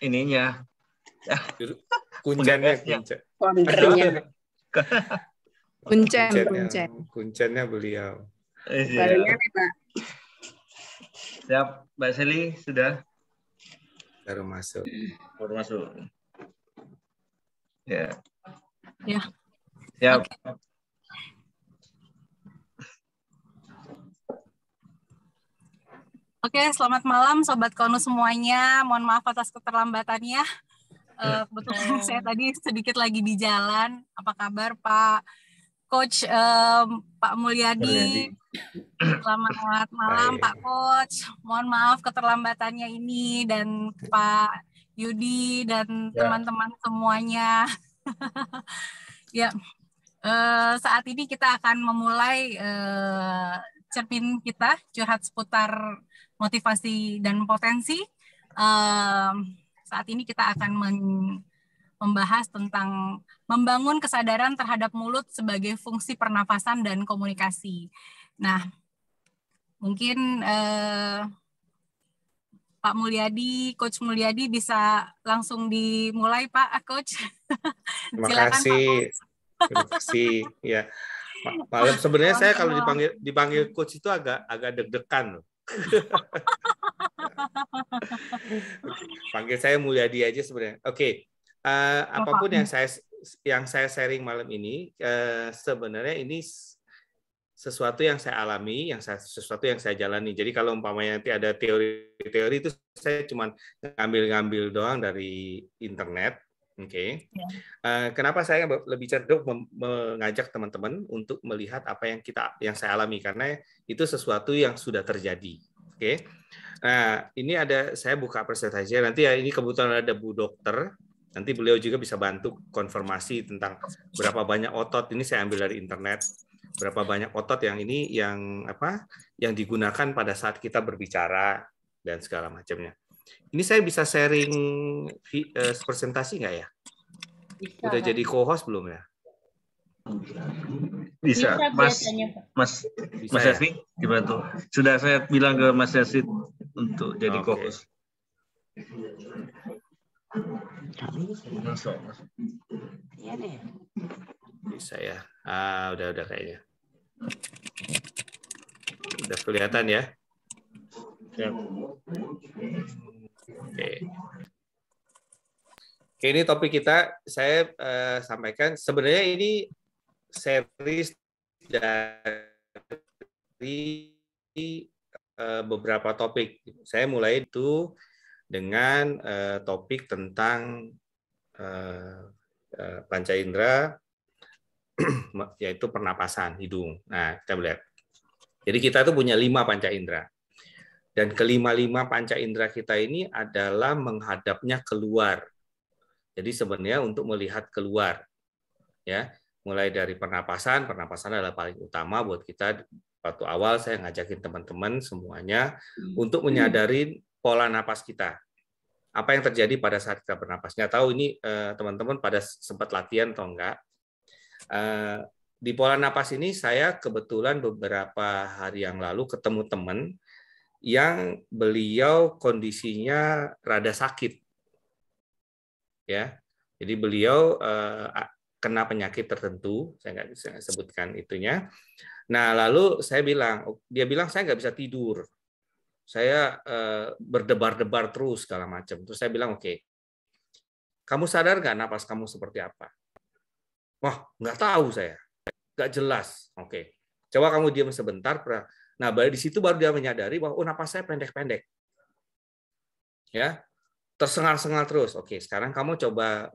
ininya kuncinya kuncinya kuncen kuncen kuncennya beliau iya. Barunya nih Pak. Siap, Mbak Seli sudah? Baru masuk. Baru masuk. Ya. Ya. Ya. Okay. Oke, selamat malam Sobat Konu semuanya. Mohon maaf atas keterlambatannya. Uh, saya tadi sedikit lagi di jalan. Apa kabar Pak Coach uh, Pak Mulyadi? Selamat malam Hai. Pak Coach. Mohon maaf keterlambatannya ini dan Pak Yudi dan ya. teman-teman ya. semuanya. ya, uh, saat ini kita akan memulai uh, cermin kita curhat seputar motivasi dan potensi. Um, saat ini kita akan membahas tentang membangun kesadaran terhadap mulut sebagai fungsi pernafasan dan komunikasi. Nah, mungkin uh, Pak Mulyadi, Coach Mulyadi bisa langsung dimulai Pak Coach. Terima Silakan, kasih. Terima kasih. Ya. Malam sebenarnya saya kalau dipanggil dipanggil coach itu agak agak deg-degan loh. Panggil saya Mulyadi aja sebenarnya. Oke, okay. uh, eh, apapun yang saya yang saya sharing malam ini, uh, sebenarnya ini sesuatu yang saya alami, yang saya, sesuatu yang saya jalani. Jadi kalau umpamanya nanti ada teori-teori itu saya cuma ngambil-ngambil doang dari internet Oke. Okay. Iya. Uh, eh, kenapa saya lebih cenderung mengajak teman-teman untuk melihat apa yang kita yang saya alami karena itu sesuatu yang sudah terjadi. Oke. Okay. Nah, ini ada saya buka presentasinya nanti ya ini kebetulan ada Bu Dokter. Nanti beliau juga bisa bantu konfirmasi tentang berapa banyak otot ini saya ambil dari internet. Berapa banyak otot yang ini yang apa yang digunakan pada saat kita berbicara dan segala macamnya. Ini saya bisa sharing uh, presentasi nggak ya? Bisa, Udah kan? jadi co-host belum ya? Bisa, Mas, Mas, bisa, Mas Yasni ya? gimana tuh? Sudah saya bilang ke Mas Yasni untuk jadi okay. co-host. Bisa ya. Ah, udah udah kayaknya. Udah kelihatan ya. Ya. Oke. Oke, ini topik kita saya uh, sampaikan sebenarnya ini series dari uh, beberapa topik. Saya mulai itu dengan uh, topik tentang uh, uh, panca indera yaitu pernapasan hidung. Nah, kita lihat. Jadi kita tuh punya lima panca indera. Dan kelima-lima panca indera kita ini adalah menghadapnya keluar. Jadi sebenarnya untuk melihat keluar. Ya, mulai dari pernapasan, pernapasan adalah paling utama buat kita waktu awal saya ngajakin teman-teman semuanya untuk menyadari pola napas kita. Apa yang terjadi pada saat kita bernapas? Nggak tahu ini eh, teman-teman pada sempat latihan atau enggak. Eh, di pola napas ini saya kebetulan beberapa hari yang lalu ketemu teman yang beliau kondisinya rada sakit. Ya. Jadi beliau eh, kena penyakit tertentu, saya nggak bisa sebutkan itunya. Nah, lalu saya bilang, dia bilang saya nggak bisa tidur. Saya eh, berdebar-debar terus segala macam. Terus saya bilang, "Oke. Okay, kamu sadar nggak napas kamu seperti apa?" Wah, nggak tahu saya. Nggak jelas. Oke. Okay. Coba kamu diam sebentar, Nah, dari situ baru dia menyadari bahwa oh napas saya pendek-pendek. Ya. Tersengal-sengal terus. Oke, sekarang kamu coba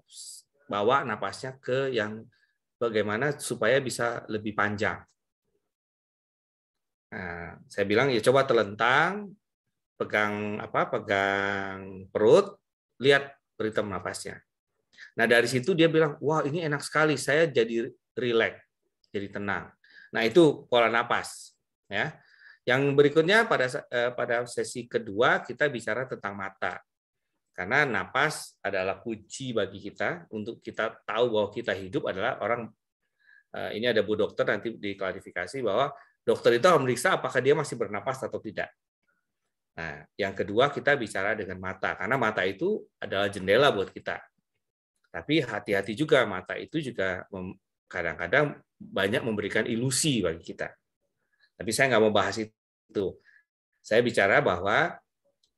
bawa napasnya ke yang bagaimana supaya bisa lebih panjang. Nah, saya bilang ya coba telentang, pegang apa? Pegang perut, lihat ritme napasnya. Nah, dari situ dia bilang, "Wah, ini enak sekali. Saya jadi rileks, jadi tenang." Nah, itu pola napas, ya. Yang berikutnya pada eh, pada sesi kedua kita bicara tentang mata. Karena napas adalah kunci bagi kita untuk kita tahu bahwa kita hidup adalah orang eh, ini ada Bu dokter nanti diklarifikasi bahwa dokter itu memeriksa apakah dia masih bernapas atau tidak. Nah, yang kedua kita bicara dengan mata karena mata itu adalah jendela buat kita. Tapi hati-hati juga mata itu juga kadang-kadang banyak memberikan ilusi bagi kita. Tapi saya nggak mau bahas itu. Saya bicara bahwa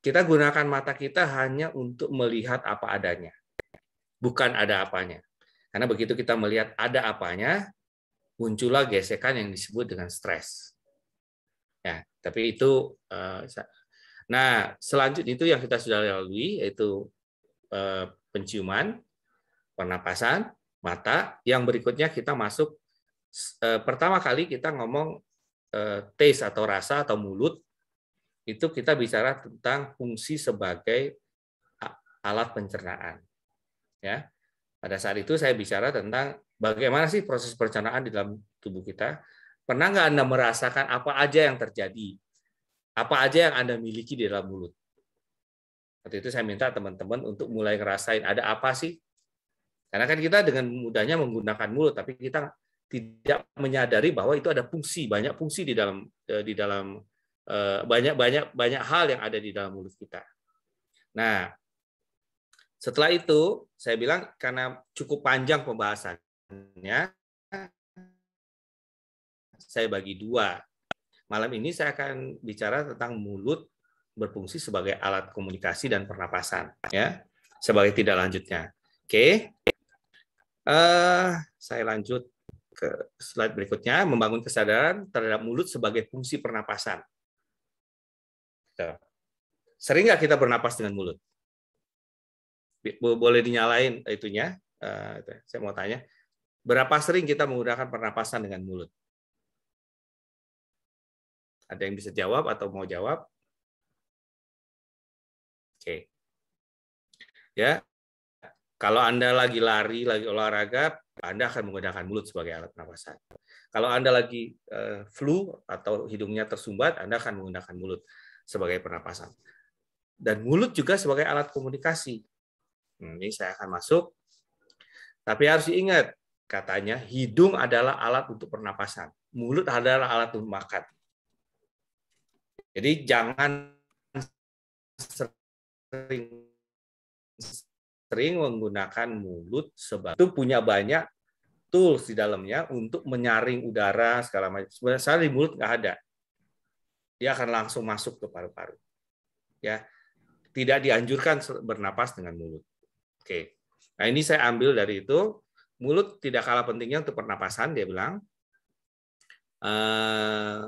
kita gunakan mata kita hanya untuk melihat apa adanya, bukan ada apanya. Karena begitu kita melihat ada apanya, muncullah gesekan yang disebut dengan stres. Ya, tapi itu. Eh, nah, selanjutnya itu yang kita sudah lalui yaitu eh, penciuman, pernapasan, mata. Yang berikutnya kita masuk eh, pertama kali kita ngomong Eh, taste atau rasa atau mulut itu kita bicara tentang fungsi sebagai alat pencernaan. Ya. Pada saat itu saya bicara tentang bagaimana sih proses pencernaan di dalam tubuh kita. Pernah nggak Anda merasakan apa aja yang terjadi? Apa aja yang Anda miliki di dalam mulut? Waktu itu saya minta teman-teman untuk mulai ngerasain ada apa sih? Karena kan kita dengan mudahnya menggunakan mulut, tapi kita tidak menyadari bahwa itu ada fungsi banyak fungsi di dalam eh, di dalam eh, banyak banyak banyak hal yang ada di dalam mulut kita. Nah, setelah itu saya bilang karena cukup panjang pembahasannya, saya bagi dua. Malam ini saya akan bicara tentang mulut berfungsi sebagai alat komunikasi dan pernapasan, ya, sebagai tidak lanjutnya. Oke, okay. uh, eh, saya lanjut ke slide berikutnya, membangun kesadaran terhadap mulut sebagai fungsi pernapasan. Gitu. Sering nggak kita bernapas dengan mulut? Boleh dinyalain itunya. Eh, saya mau tanya, berapa sering kita menggunakan pernapasan dengan mulut? Ada yang bisa jawab atau mau jawab? Oke. Okay. Ya, kalau Anda lagi lari, lagi olahraga, Anda akan menggunakan mulut sebagai alat pernafasan. Kalau Anda lagi uh, flu atau hidungnya tersumbat, Anda akan menggunakan mulut sebagai pernapasan. Dan mulut juga sebagai alat komunikasi. Hmm, ini saya akan masuk. Tapi harus diingat, katanya hidung adalah alat untuk pernapasan, mulut adalah alat untuk makan. Jadi jangan sering sering menggunakan mulut sebab itu punya banyak tools di dalamnya untuk menyaring udara segala macam. Sebenarnya saya di mulut nggak ada. Dia akan langsung masuk ke paru-paru. Ya. Tidak dianjurkan bernapas dengan mulut. Oke. Nah, ini saya ambil dari itu. Mulut tidak kalah pentingnya untuk pernapasan, dia bilang. Eh,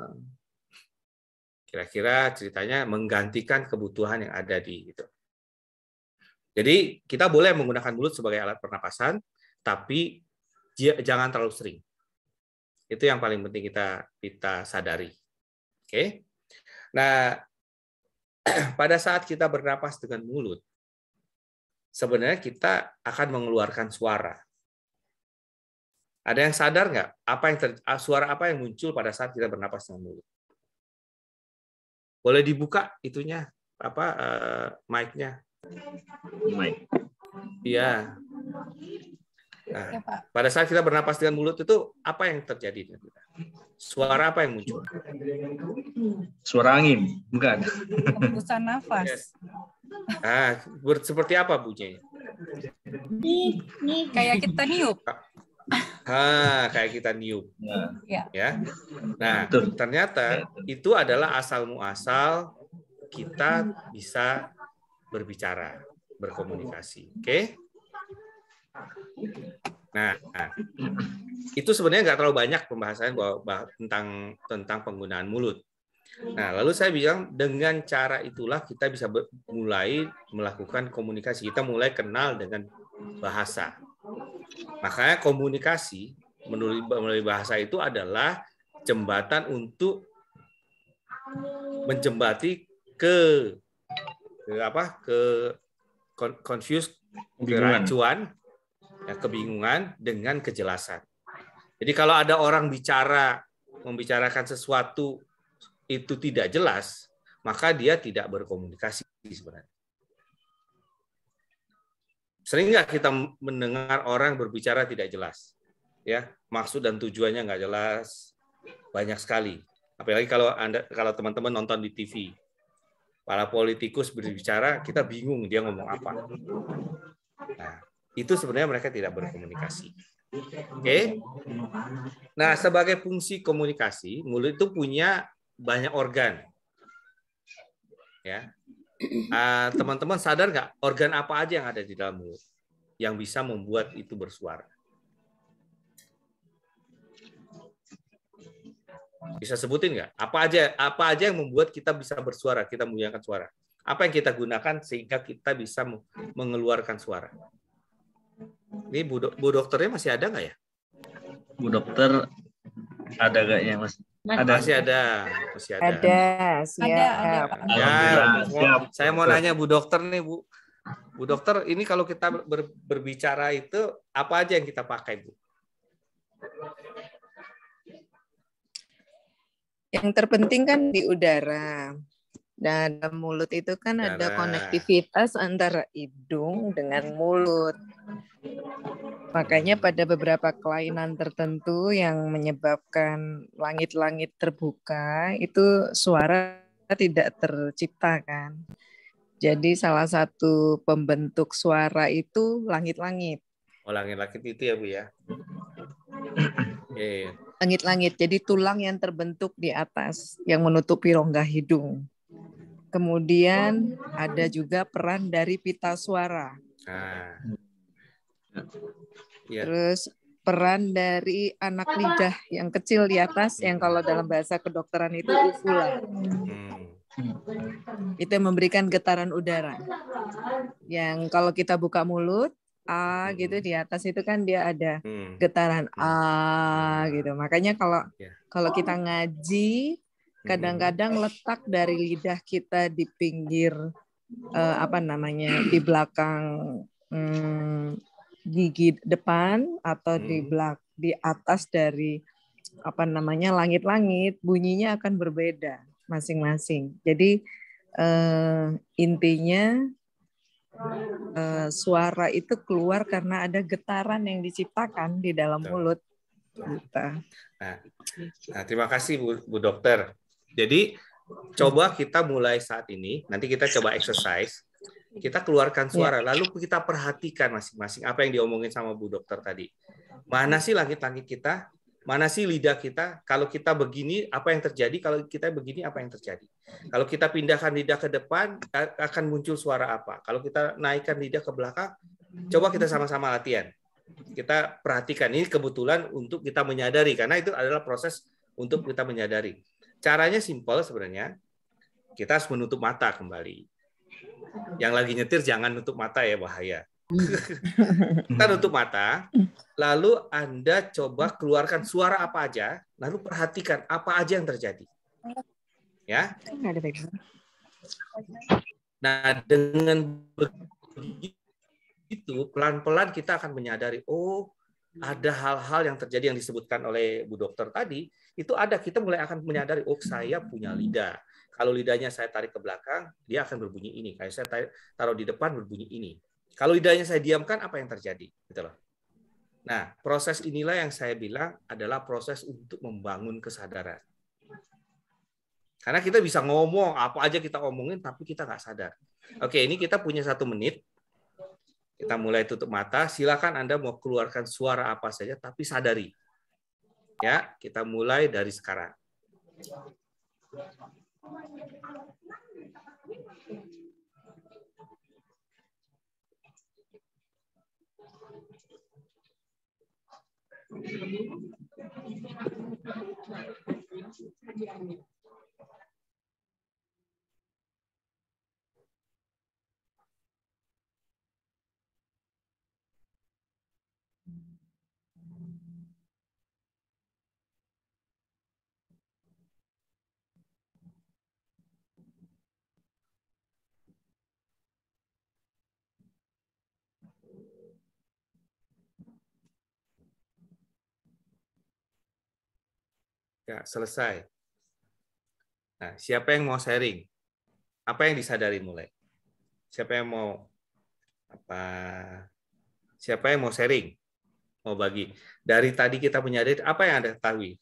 kira-kira ceritanya menggantikan kebutuhan yang ada di itu. Jadi kita boleh menggunakan mulut sebagai alat pernapasan, tapi jangan terlalu sering. Itu yang paling penting kita kita sadari. Oke. Nah, pada saat kita bernapas dengan mulut, sebenarnya kita akan mengeluarkan suara. Ada yang sadar nggak apa yang ter, ah, suara apa yang muncul pada saat kita bernapas dengan mulut? Boleh dibuka itunya apa uh, mic-nya? Iya. Ya, nah, pada saat kita bernapas dengan mulut itu apa yang terjadi? Suara apa yang muncul? Suara angin, bukan? Hembusan nafas. Yes. Nah, seperti apa bunyinya? Nih, kayak kita niup. Ha, ah, kayak kita niup. Nah, ya. Nah, Betul. ternyata itu adalah asal muasal kita bisa berbicara, berkomunikasi. Oke? Nah, itu sebenarnya nggak terlalu banyak pembahasan tentang tentang penggunaan mulut. Nah, lalu saya bilang dengan cara itulah kita bisa mulai melakukan komunikasi. Kita mulai kenal dengan bahasa. Makanya komunikasi menurut melalui bahasa itu adalah jembatan untuk menjembati ke apa ke confused kerancuan ya, kebingungan dengan kejelasan jadi kalau ada orang bicara membicarakan sesuatu itu tidak jelas maka dia tidak berkomunikasi sebenarnya sering nggak kita mendengar orang berbicara tidak jelas ya maksud dan tujuannya nggak jelas banyak sekali apalagi kalau anda kalau teman-teman nonton di TV para politikus berbicara, kita bingung dia ngomong apa. Nah, itu sebenarnya mereka tidak berkomunikasi. Oke. Okay? Nah, sebagai fungsi komunikasi, mulut itu punya banyak organ. Ya. Ah, teman-teman uh, sadar nggak organ apa aja yang ada di dalam mulut yang bisa membuat itu bersuara? Bisa sebutin nggak? Apa aja apa aja yang membuat kita bisa bersuara, kita menggunakan suara? Apa yang kita gunakan sehingga kita bisa mengeluarkan suara? Ini bu, do, bu dokternya masih ada nggak ya? Bu dokter ada nggak ya mas? Masih ada. Masih ada. Masih ada. Ada, siap. Ada, ada. Ya, siap. Saya mau nanya Bu Dokter nih, Bu. Bu Dokter, ini kalau kita ber, berbicara itu apa aja yang kita pakai, Bu? Yang terpenting kan di udara. dan dalam mulut itu kan ada konektivitas antara hidung dengan mulut. Makanya pada beberapa kelainan tertentu yang menyebabkan langit-langit terbuka itu suara tidak tercipta kan. Jadi salah satu pembentuk suara itu langit-langit. Oh, langit-langit itu ya, Bu ya. Iya. Langit-langit, jadi tulang yang terbentuk di atas yang menutupi rongga hidung. Kemudian ada juga peran dari pita suara. Ah. Ya. Terus peran dari anak lidah yang kecil di atas yang kalau dalam bahasa kedokteran itu uvula. Hmm. Itu memberikan getaran udara. Yang kalau kita buka mulut A gitu di atas itu kan dia ada hmm. getaran A hmm. gitu. Makanya kalau ya. kalau kita ngaji kadang-kadang letak dari lidah kita di pinggir eh, apa namanya di belakang hmm, gigi depan atau di belak di atas dari apa namanya langit-langit bunyinya akan berbeda masing-masing. Jadi uh, intinya Eh, suara itu keluar karena ada getaran yang diciptakan di dalam mulut kita. Nah, nah, terima kasih Bu, Bu Dokter. Jadi coba kita mulai saat ini. Nanti kita coba exercise. Kita keluarkan ya. suara, ya. lalu kita perhatikan masing-masing apa yang diomongin sama Bu Dokter tadi. Mana sih langit-langit kita? Mana sih lidah kita? Kalau kita begini, apa yang terjadi? Kalau kita begini, apa yang terjadi? Kalau kita pindahkan lidah ke depan, akan muncul suara apa? Kalau kita naikkan lidah ke belakang, coba kita sama-sama latihan. Kita perhatikan ini kebetulan untuk kita menyadari karena itu adalah proses untuk kita menyadari. Caranya simpel sebenarnya. Kita harus menutup mata kembali. Yang lagi nyetir jangan nutup mata ya bahaya. kita nutup mata, lalu Anda coba keluarkan suara apa aja, lalu perhatikan apa aja yang terjadi ya. Nah, dengan begitu pelan-pelan kita akan menyadari oh ada hal-hal yang terjadi yang disebutkan oleh Bu Dokter tadi, itu ada kita mulai akan menyadari oh saya punya lidah. Kalau lidahnya saya tarik ke belakang, dia akan berbunyi ini. Kalau saya taruh di depan berbunyi ini. Kalau lidahnya saya diamkan, apa yang terjadi? Gitu loh. Nah, proses inilah yang saya bilang adalah proses untuk membangun kesadaran. Karena kita bisa ngomong apa aja kita omongin, tapi kita nggak sadar. Oke, ini kita punya satu menit. Kita mulai tutup mata. Silakan Anda mau keluarkan suara apa saja, tapi sadari. Ya, kita mulai dari sekarang. Terima kasih. ya selesai. Nah, siapa yang mau sharing? Apa yang disadari mulai? Siapa yang mau apa? Siapa yang mau sharing? Mau bagi? Dari tadi kita menyadari apa yang Anda ketahui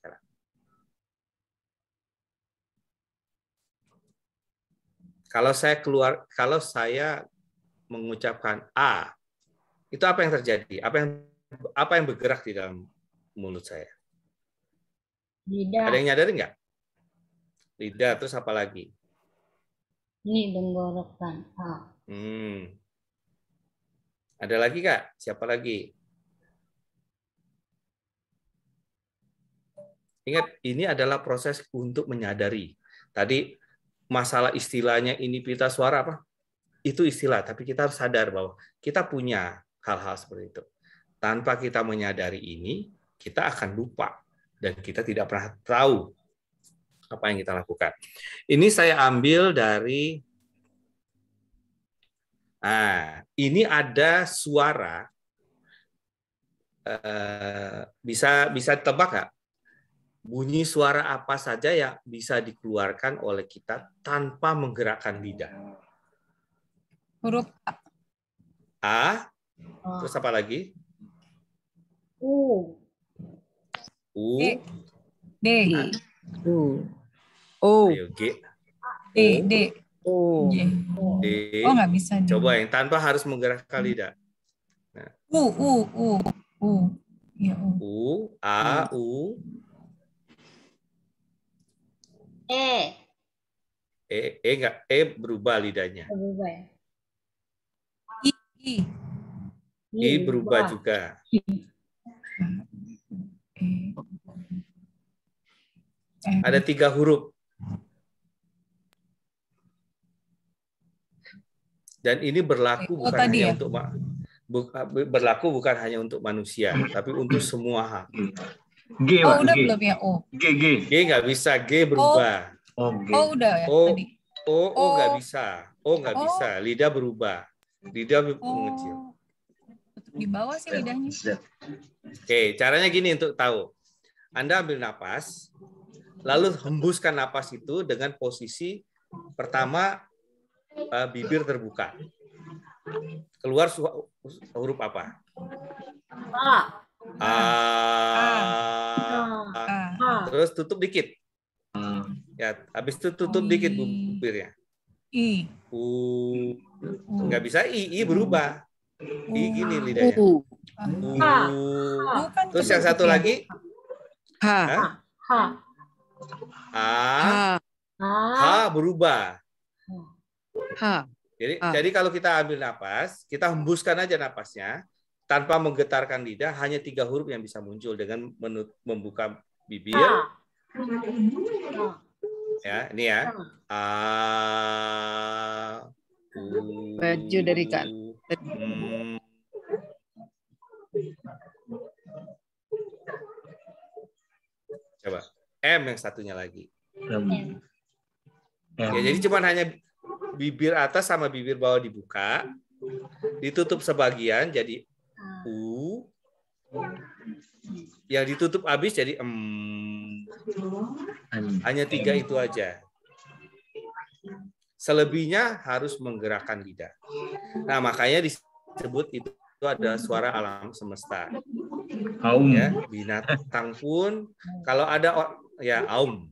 Kalau saya keluar, kalau saya mengucapkan A, itu apa yang terjadi? Apa yang apa yang bergerak di dalam mulut saya? Lidah. Ada yang nyadari nggak? Lidah, terus apa lagi? Ini tenggorokan. Ah. Hmm. Ada lagi kak? Siapa lagi? Ingat, ini adalah proses untuk menyadari. Tadi masalah istilahnya ini pita suara apa? Itu istilah, tapi kita harus sadar bahwa kita punya hal-hal seperti itu. Tanpa kita menyadari ini, kita akan lupa dan kita tidak pernah tahu apa yang kita lakukan. Ini saya ambil dari ah ini ada suara eh, bisa bisa tebak nggak bunyi suara apa saja yang bisa dikeluarkan oleh kita tanpa menggerakkan lidah? Huruf A. A. Oh. Terus apa lagi? U. U. D. Nah. U. O. Ayo, G. D. D. O. D. Oh, nggak bisa. Coba yang tanpa harus menggerakkan lidah. Nah. U, U, U, U. Ya, U. U, A, U. E. E, E nggak E berubah lidahnya. E berubah ya? I, I. I berubah juga. Eh, ada tiga huruf. Dan ini berlaku oh, bukan hanya ya? untuk berlaku bukan hanya untuk manusia, tapi untuk semua hal. G, oh, udah G. belum ya? O. Oh. G, G. G nggak bisa. G oh. berubah. O. Oh, G. oh udah ya o, oh, tadi. O, O nggak bisa. O nggak bisa. Lidah berubah. Lidah mengecil di bawah sih lidahnya. Oke, caranya gini untuk tahu. Anda ambil napas, lalu hembuskan napas itu dengan posisi pertama eh, bibir terbuka. Keluar huruf apa? A. A. A. A. Terus tutup dikit. Ya, habis itu tutup dikit bibirnya. I. U. Nggak bisa I, I berubah. Di gini lidahnya. Uh. Uh. U. Kan Terus yang satu lagi? H. H. H. H berubah. H. Jadi, ha. jadi kalau kita ambil napas, kita hembuskan aja napasnya tanpa menggetarkan lidah, hanya tiga huruf yang bisa muncul dengan menut, membuka bibir. Ha. Ya, ini ya. A, Baju dari kan. Hmm. Coba M yang satunya lagi. M. Ya, jadi cuma hanya bibir atas sama bibir bawah dibuka, ditutup sebagian jadi U. Yang ditutup habis jadi m Hanya tiga itu aja. Selebihnya harus menggerakkan lidah. Nah, makanya disebut itu, ada suara alam semesta. Aum. Ya, binatang pun kalau ada ya aum.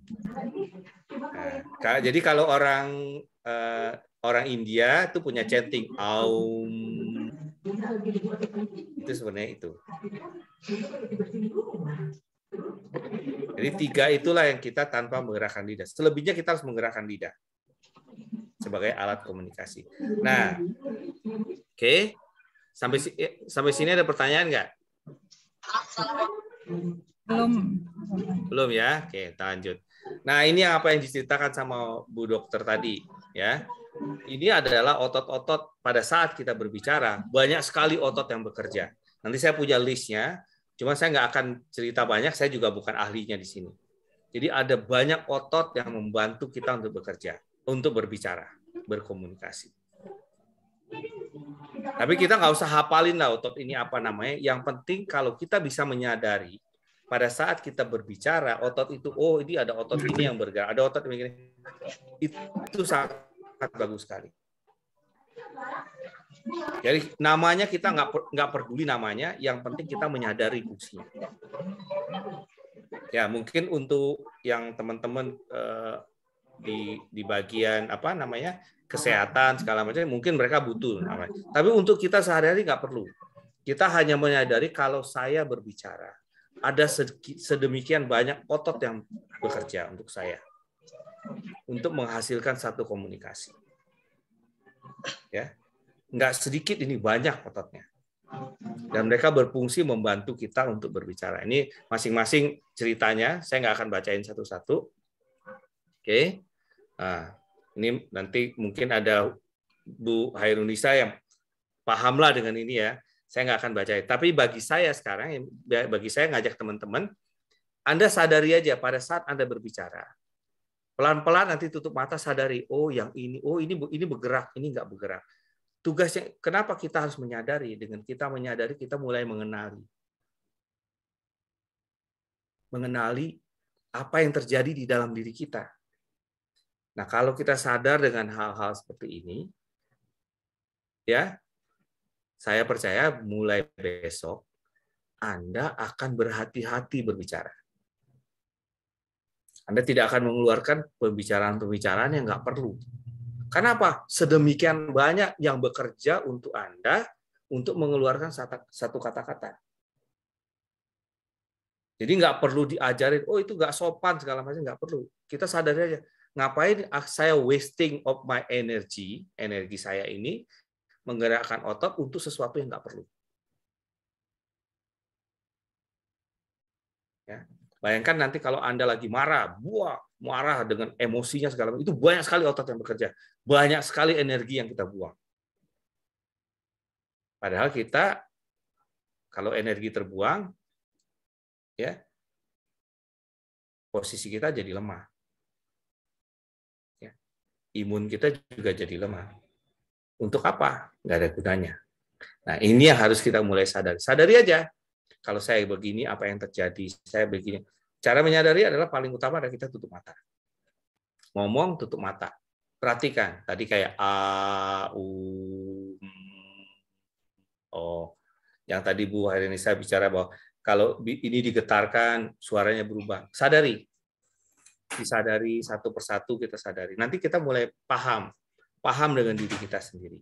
Nah, jadi kalau orang eh, orang India itu punya chanting aum itu sebenarnya itu. Jadi tiga itulah yang kita tanpa menggerakkan lidah. Selebihnya kita harus menggerakkan lidah sebagai alat komunikasi. Hmm. Nah, oke. Okay. Sampai eh, sampai sini ada pertanyaan nggak? Belum. Belum ya. Oke, okay, lanjut. Nah, ini apa yang diceritakan sama Bu Dokter tadi, ya. Ini adalah otot-otot pada saat kita berbicara, banyak sekali otot yang bekerja. Nanti saya punya listnya, cuma saya nggak akan cerita banyak, saya juga bukan ahlinya di sini. Jadi ada banyak otot yang membantu kita untuk bekerja untuk berbicara, berkomunikasi. Tapi kita nggak usah hafalin lah otot ini apa namanya. Yang penting kalau kita bisa menyadari pada saat kita berbicara otot itu oh ini ada otot ini yang bergerak, ada otot ini, itu sangat bagus sekali. Jadi namanya kita nggak nggak peduli namanya, yang penting kita menyadari fungsinya. Ya mungkin untuk yang teman-teman eh, di di bagian apa namanya kesehatan segala macam mungkin mereka butuh namanya. Tapi untuk kita sehari-hari nggak perlu. Kita hanya menyadari kalau saya berbicara ada sedemikian banyak otot yang bekerja untuk saya untuk menghasilkan satu komunikasi. Ya. Nggak sedikit ini banyak ototnya. Dan mereka berfungsi membantu kita untuk berbicara. Ini masing-masing ceritanya, saya nggak akan bacain satu-satu. Oke. Okay. Nah, ini nanti mungkin ada Bu Hairunisa yang pahamlah dengan ini ya. Saya nggak akan baca. Tapi bagi saya sekarang, ya, bagi saya ngajak teman-teman, Anda sadari aja pada saat Anda berbicara. Pelan-pelan nanti tutup mata sadari, oh yang ini, oh ini ini bergerak, ini nggak bergerak. Tugasnya, kenapa kita harus menyadari? Dengan kita menyadari, kita mulai mengenali. Mengenali apa yang terjadi di dalam diri kita Nah, kalau kita sadar dengan hal-hal seperti ini, ya, saya percaya mulai besok Anda akan berhati-hati berbicara. Anda tidak akan mengeluarkan pembicaraan-pembicaraan yang nggak perlu. Kenapa? Sedemikian banyak yang bekerja untuk Anda untuk mengeluarkan satu kata-kata. Jadi nggak perlu diajarin, oh itu nggak sopan segala macam nggak perlu. Kita sadar aja, ngapain saya wasting of my energy, energi saya ini menggerakkan otot untuk sesuatu yang nggak perlu. Ya. Bayangkan nanti kalau Anda lagi marah, buah, marah dengan emosinya segala itu banyak sekali otot yang bekerja. Banyak sekali energi yang kita buang. Padahal kita kalau energi terbuang, ya posisi kita jadi lemah imun kita juga jadi lemah. Untuk apa? Nggak ada gunanya. Nah, ini yang harus kita mulai sadari. Sadari aja. Kalau saya begini, apa yang terjadi? Saya begini. Cara menyadari adalah paling utama adalah kita tutup mata. Ngomong, tutup mata. Perhatikan. Tadi kayak a, u, o. Yang tadi Bu Harini bicara bahwa kalau ini digetarkan, suaranya berubah. Sadari, disadari satu persatu kita sadari. Nanti kita mulai paham, paham dengan diri kita sendiri.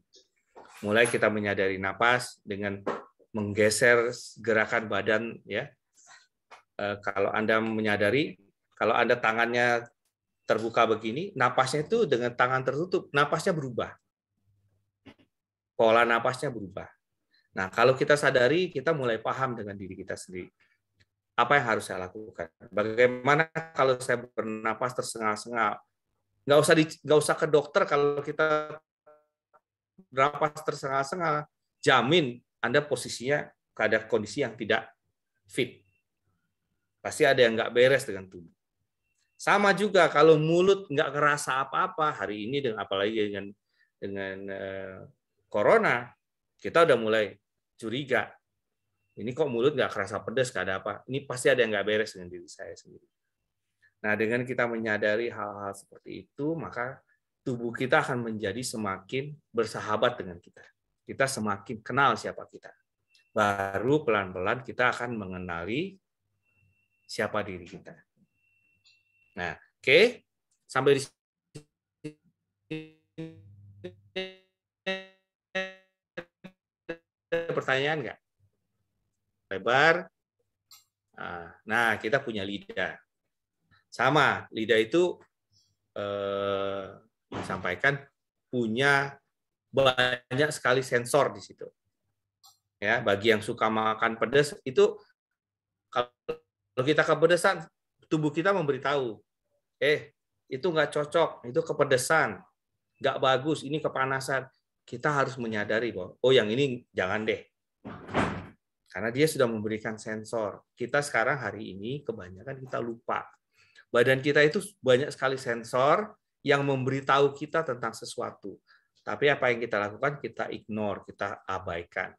Mulai kita menyadari napas dengan menggeser gerakan badan ya. Eh, kalau Anda menyadari, kalau Anda tangannya terbuka begini, napasnya itu dengan tangan tertutup, napasnya berubah. Pola napasnya berubah. Nah, kalau kita sadari, kita mulai paham dengan diri kita sendiri apa yang harus saya lakukan? Bagaimana kalau saya bernapas tersengal-sengal? Nggak usah di, nggak usah ke dokter kalau kita bernapas tersengal-sengal, jamin Anda posisinya pada kondisi yang tidak fit. Pasti ada yang nggak beres dengan tubuh. Sama juga kalau mulut nggak ngerasa apa-apa hari ini dengan apalagi dengan dengan eh, corona, kita udah mulai curiga ini kok mulut nggak kerasa pedas, nggak ada apa. Ini pasti ada yang nggak beres dengan diri saya sendiri. Nah, dengan kita menyadari hal-hal seperti itu, maka tubuh kita akan menjadi semakin bersahabat dengan kita. Kita semakin kenal siapa kita. Baru pelan-pelan kita akan mengenali siapa diri kita. Nah, oke. Okay. Sampai di sini. pertanyaan nggak? lebar. Ah, nah, kita punya lidah. Sama, lidah itu eh, disampaikan punya banyak sekali sensor di situ. Ya, bagi yang suka makan pedas itu kalau kita kepedesan, tubuh kita memberitahu, eh itu nggak cocok, itu kepedesan, nggak bagus, ini kepanasan. Kita harus menyadari bahwa oh yang ini jangan deh karena dia sudah memberikan sensor. Kita sekarang hari ini kebanyakan kita lupa. Badan kita itu banyak sekali sensor yang memberitahu kita tentang sesuatu. Tapi apa yang kita lakukan kita ignore, kita abaikan.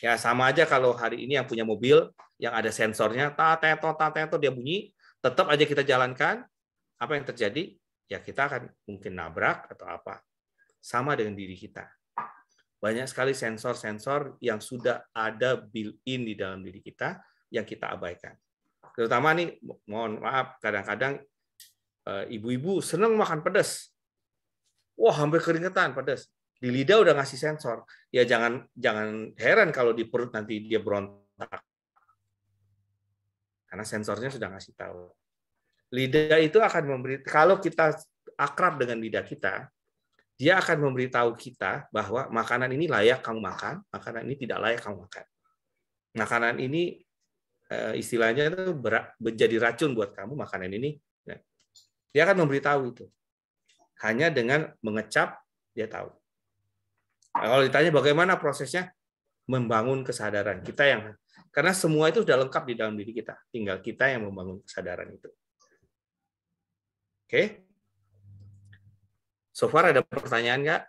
Ya sama aja kalau hari ini yang punya mobil yang ada sensornya ta-teto dia bunyi, tetap aja kita jalankan, apa yang terjadi? Ya kita akan mungkin nabrak atau apa. Sama dengan diri kita. Banyak sekali sensor-sensor yang sudah ada built-in di dalam diri kita yang kita abaikan. Terutama nih, mohon maaf, kadang-kadang eh, ibu-ibu senang makan pedas. Wah, hampir keringetan pedas. Di lidah udah ngasih sensor. Ya jangan jangan heran kalau di perut nanti dia berontak. Karena sensornya sudah ngasih tahu. Lidah itu akan memberi kalau kita akrab dengan lidah kita, dia akan memberitahu kita bahwa makanan ini layak kamu makan, makanan ini tidak layak kamu makan. Makanan ini eh, istilahnya itu menjadi racun buat kamu makanan ini. Nah, dia akan memberitahu itu. Hanya dengan mengecap dia tahu. Nah, kalau ditanya bagaimana prosesnya membangun kesadaran kita yang karena semua itu sudah lengkap di dalam diri kita, tinggal kita yang membangun kesadaran itu. Oke? Okay? So far ada pertanyaan nggak?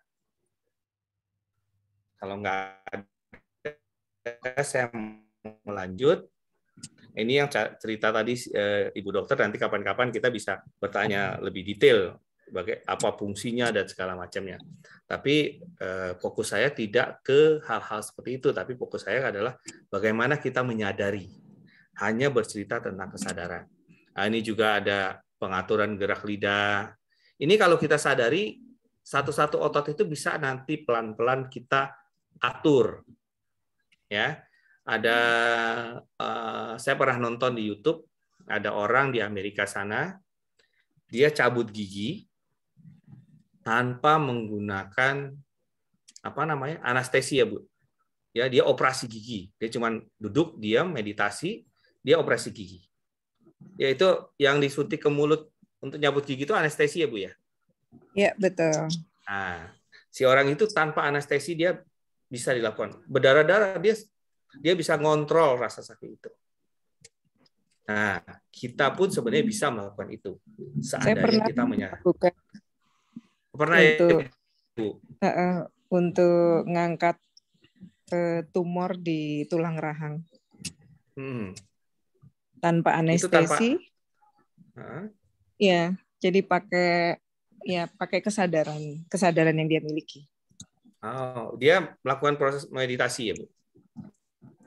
Kalau nggak ada, saya mau lanjut. Ini yang cerita tadi eh, Ibu Dokter, nanti kapan-kapan kita bisa bertanya lebih detail bagai apa fungsinya dan segala macamnya. Tapi eh, fokus saya tidak ke hal-hal seperti itu, tapi fokus saya adalah bagaimana kita menyadari. Hanya bercerita tentang kesadaran. Nah, ini juga ada pengaturan gerak lidah, ini kalau kita sadari, satu-satu otot itu bisa nanti pelan-pelan kita atur. Ya, ada uh, saya pernah nonton di YouTube ada orang di Amerika sana dia cabut gigi tanpa menggunakan apa namanya anestesi ya bu ya dia operasi gigi dia cuman duduk diam meditasi dia operasi gigi yaitu yang disuntik ke mulut untuk nyabut gigi itu anestesi ya bu ya? Iya betul. Nah, si orang itu tanpa anestesi dia bisa dilakukan berdarah-darah dia dia bisa ngontrol rasa sakit itu. Nah, kita pun sebenarnya bisa melakukan itu seandainya kita menyadari. Pernah ya, untuk, ya, Bu. Uh, untuk ngangkat eh, tumor di tulang rahang. Hmm. Tanpa anestesi. tanpa, Iya, jadi pakai ya pakai kesadaran kesadaran yang dia miliki. Oh, dia melakukan proses meditasi ya, Bu?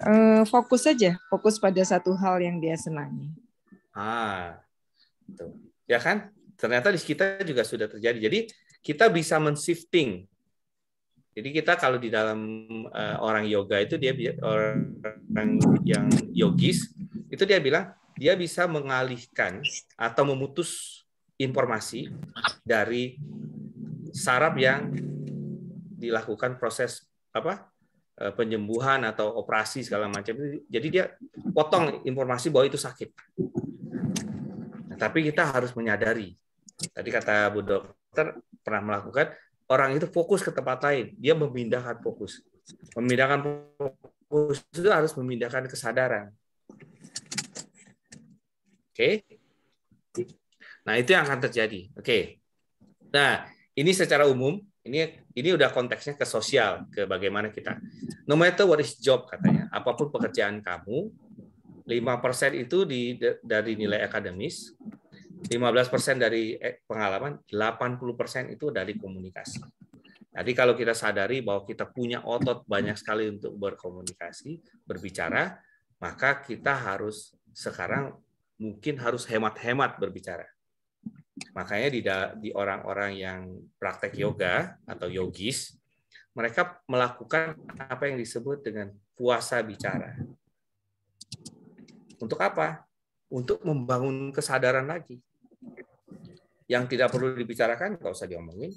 Uh, fokus saja, fokus pada satu hal yang dia senangi. Ah, itu. ya kan? Ternyata di kita juga sudah terjadi. Jadi kita bisa men-shifting jadi kita kalau di dalam uh, orang yoga itu dia orang yang yogis itu dia bilang dia bisa mengalihkan atau memutus informasi dari saraf yang dilakukan proses apa eh, penyembuhan atau operasi segala macam. Jadi dia potong informasi bahwa itu sakit. Nah, tapi kita harus menyadari. Tadi kata Bu Dokter pernah melakukan orang itu fokus ke tempat lain. Dia memindahkan fokus. Memindahkan fokus itu harus memindahkan kesadaran. Oke. Okay? Nah, itu yang akan terjadi. Oke. Okay. Nah, ini secara umum, ini ini udah konteksnya ke sosial, ke bagaimana kita. No matter what is job katanya, apapun pekerjaan kamu, 5% itu di, dari nilai akademis, 15% dari eh, pengalaman, 80% itu dari komunikasi. Jadi kalau kita sadari bahwa kita punya otot banyak sekali untuk berkomunikasi, berbicara, maka kita harus sekarang mungkin harus hemat-hemat berbicara. Makanya di, di orang-orang yang praktek hmm. yoga atau yogis, mereka melakukan apa yang disebut dengan puasa bicara. Untuk apa? Untuk membangun kesadaran lagi. Yang tidak perlu dibicarakan, nggak usah diomongin.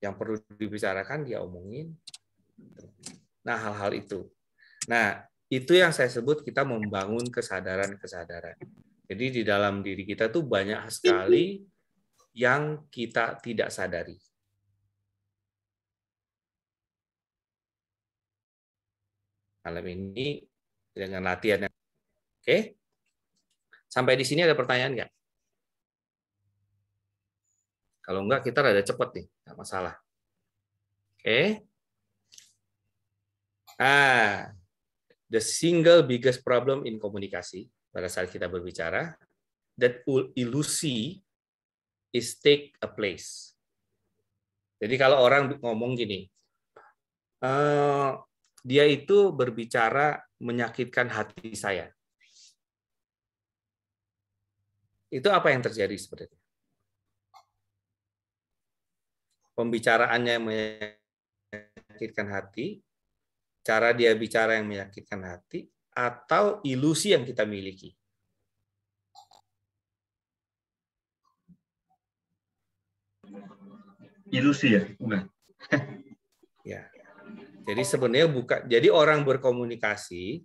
Yang perlu dibicarakan, dia omongin. Nah, hal-hal itu. Nah, itu yang saya sebut kita membangun kesadaran-kesadaran. Jadi di dalam diri kita tuh banyak sekali yang kita tidak sadari. Malam ini dengan latihan. Oke? Sampai di sini ada pertanyaan nggak? Kalau enggak, kita rada cepet nih, nggak masalah. Oke? Ah, the single biggest problem in komunikasi pada saat kita berbicara that ilusi is take a place. Jadi kalau orang ngomong gini, uh, dia itu berbicara menyakitkan hati saya. Itu apa yang terjadi sebenarnya? Pembicaraannya menyakitkan hati, cara dia bicara yang menyakitkan hati atau ilusi yang kita miliki. Ilusi ya, bukan? ya. Jadi sebenarnya bukan. Jadi orang berkomunikasi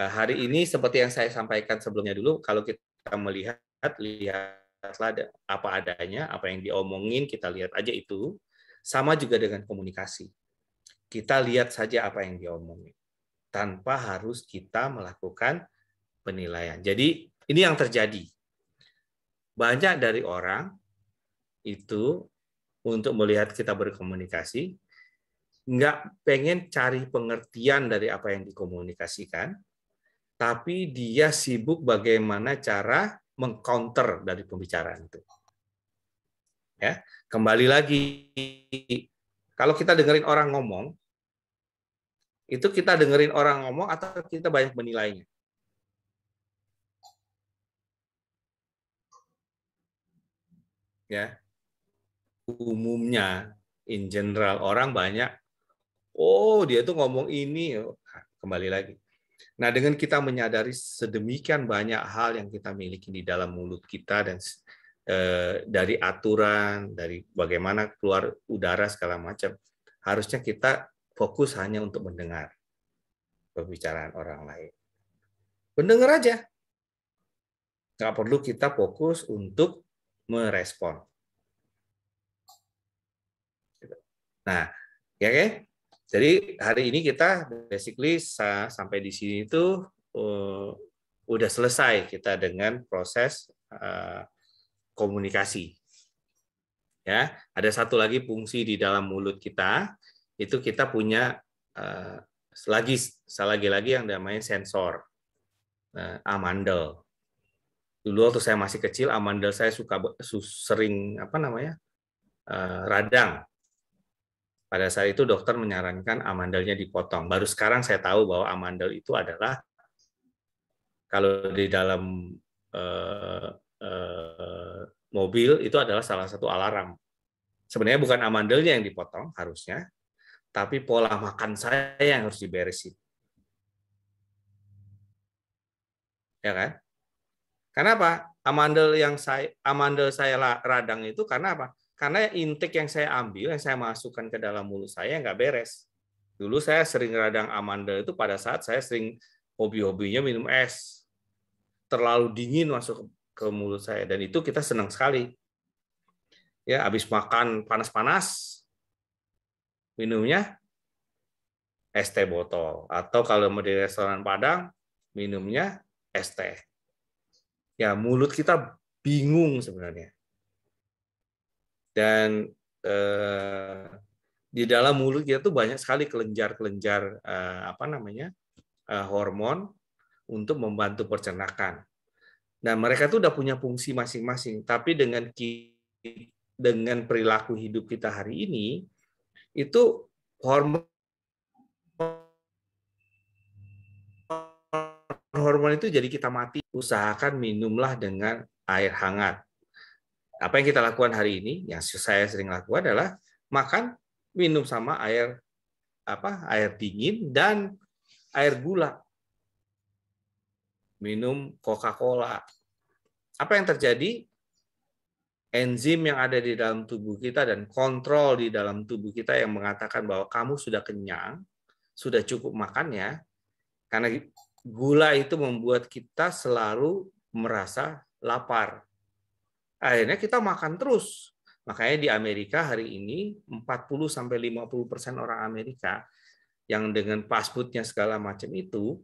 eh, hari ini seperti yang saya sampaikan sebelumnya dulu, kalau kita melihat lihatlah apa adanya, apa yang diomongin kita lihat aja itu sama juga dengan komunikasi. Kita lihat saja apa yang diomongin tanpa harus kita melakukan penilaian. Jadi ini yang terjadi. Banyak dari orang itu untuk melihat kita berkomunikasi nggak pengen cari pengertian dari apa yang dikomunikasikan, tapi dia sibuk bagaimana cara mengcounter dari pembicaraan itu. Ya, kembali lagi kalau kita dengerin orang ngomong, itu kita dengerin orang ngomong atau kita banyak menilainya? Ya. Umumnya in general orang banyak oh dia tuh ngomong ini kembali lagi. Nah, dengan kita menyadari sedemikian banyak hal yang kita miliki di dalam mulut kita dan Eh, dari aturan, dari bagaimana keluar udara segala macam. Harusnya kita fokus hanya untuk mendengar pembicaraan orang lain. Mendengar aja. Nggak perlu kita fokus untuk merespon. Nah, ya okay. Ya. Jadi hari ini kita basically sampai di sini itu uh, eh, udah selesai kita dengan proses uh, komunikasi. Ya, ada satu lagi fungsi di dalam mulut kita, itu kita punya uh, lagi lagi-lagi yang namanya sensor. uh, amandel. Dulu waktu saya masih kecil amandel saya suka sering apa namanya? uh, radang. Pada saat itu dokter menyarankan amandelnya dipotong. Baru sekarang saya tahu bahwa amandel itu adalah kalau di dalam Eh, mobil itu adalah salah satu alarm. Sebenarnya bukan amandelnya yang dipotong harusnya, tapi pola makan saya yang harus diberesin. Ya kan? Kenapa? Amandel yang saya amandel saya radang itu karena apa? Karena intake yang saya ambil, yang saya masukkan ke dalam mulut saya nggak beres. Dulu saya sering radang amandel itu pada saat saya sering hobi-hobinya minum es. Terlalu dingin masuk ke mulut saya dan itu kita senang sekali. Ya, habis makan panas-panas minumnya es teh botol atau kalau mau di restoran Padang minumnya es teh. Ya, mulut kita bingung sebenarnya. Dan eh, di dalam mulut kita tuh banyak sekali kelenjar-kelenjar eh, apa namanya? Eh, hormon untuk membantu percernakan. Nah, mereka tuh udah punya fungsi masing-masing, tapi dengan dengan perilaku hidup kita hari ini itu hormon hormon itu jadi kita mati. Usahakan minumlah dengan air hangat. Apa yang kita lakukan hari ini, yang saya sering lakukan adalah makan, minum sama air apa air dingin dan air gula minum Coca-Cola apa yang terjadi? Enzim yang ada di dalam tubuh kita dan kontrol di dalam tubuh kita yang mengatakan bahwa kamu sudah kenyang, sudah cukup makannya, karena gula itu membuat kita selalu merasa lapar. Akhirnya kita makan terus. Makanya di Amerika hari ini 40 sampai 50% orang Amerika yang dengan pasputnya segala macam itu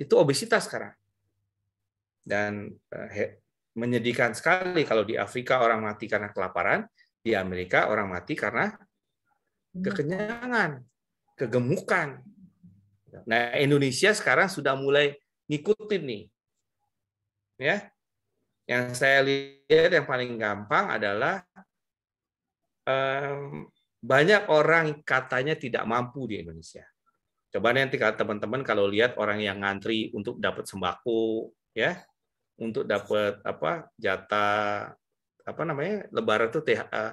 itu obesitas sekarang. Dan eh, menyedihkan sekali kalau di Afrika orang mati karena kelaparan, di Amerika orang mati karena kekenyangan, kegemukan. Nah, Indonesia sekarang sudah mulai ngikutin nih. Ya. Yang saya lihat yang paling gampang adalah um, banyak orang katanya tidak mampu di Indonesia. Coba nanti teman-teman kalau lihat orang yang ngantri untuk dapat sembako, ya untuk dapat apa jatah apa namanya lebaran tuh teh eh,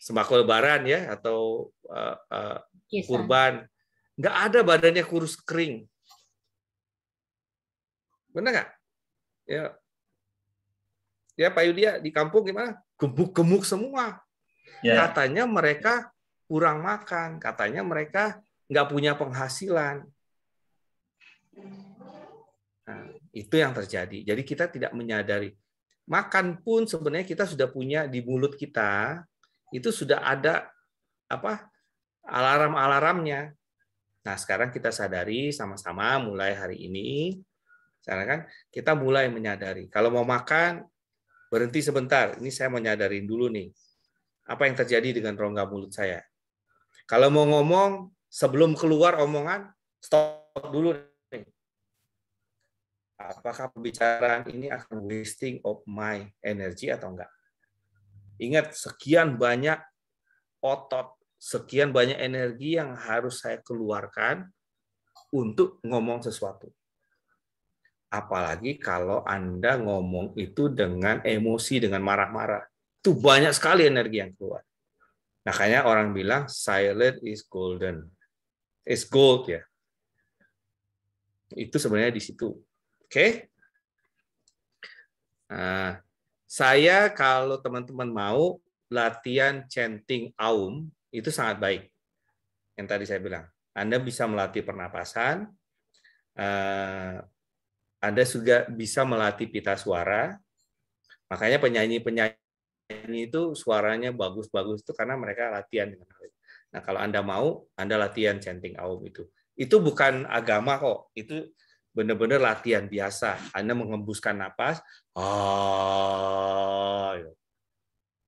sembako lebaran ya atau uh, uh, kurban nggak ada badannya kurus kering benar nggak ya ya Pak Yudia ya, di kampung gimana gemuk-gemuk semua yeah. katanya mereka kurang makan katanya mereka nggak punya penghasilan nah, itu yang terjadi. Jadi kita tidak menyadari. Makan pun sebenarnya kita sudah punya di mulut kita itu sudah ada apa alarm-alarmnya. Nah, sekarang kita sadari sama-sama mulai hari ini sekarang kan kita mulai menyadari. Kalau mau makan berhenti sebentar. Ini saya menyadari dulu nih. Apa yang terjadi dengan rongga mulut saya? Kalau mau ngomong sebelum keluar omongan stop dulu apakah pembicaraan ini akan wasting of my energy atau enggak. Ingat, sekian banyak otot, sekian banyak energi yang harus saya keluarkan untuk ngomong sesuatu. Apalagi kalau Anda ngomong itu dengan emosi, dengan marah-marah. Itu banyak sekali energi yang keluar. Makanya orang bilang silent is golden. Is gold ya. Itu sebenarnya di situ Oke. Okay? Nah, saya kalau teman-teman mau latihan chanting aum itu sangat baik. Yang tadi saya bilang, Anda bisa melatih pernapasan, eh, Anda juga bisa melatih pita suara. Makanya penyanyi-penyanyi itu suaranya bagus-bagus itu karena mereka latihan dengan hal itu. Nah, kalau Anda mau, Anda latihan chanting aum itu. Itu bukan agama kok. Itu benar-benar latihan biasa. Anda mengembuskan napas, oh.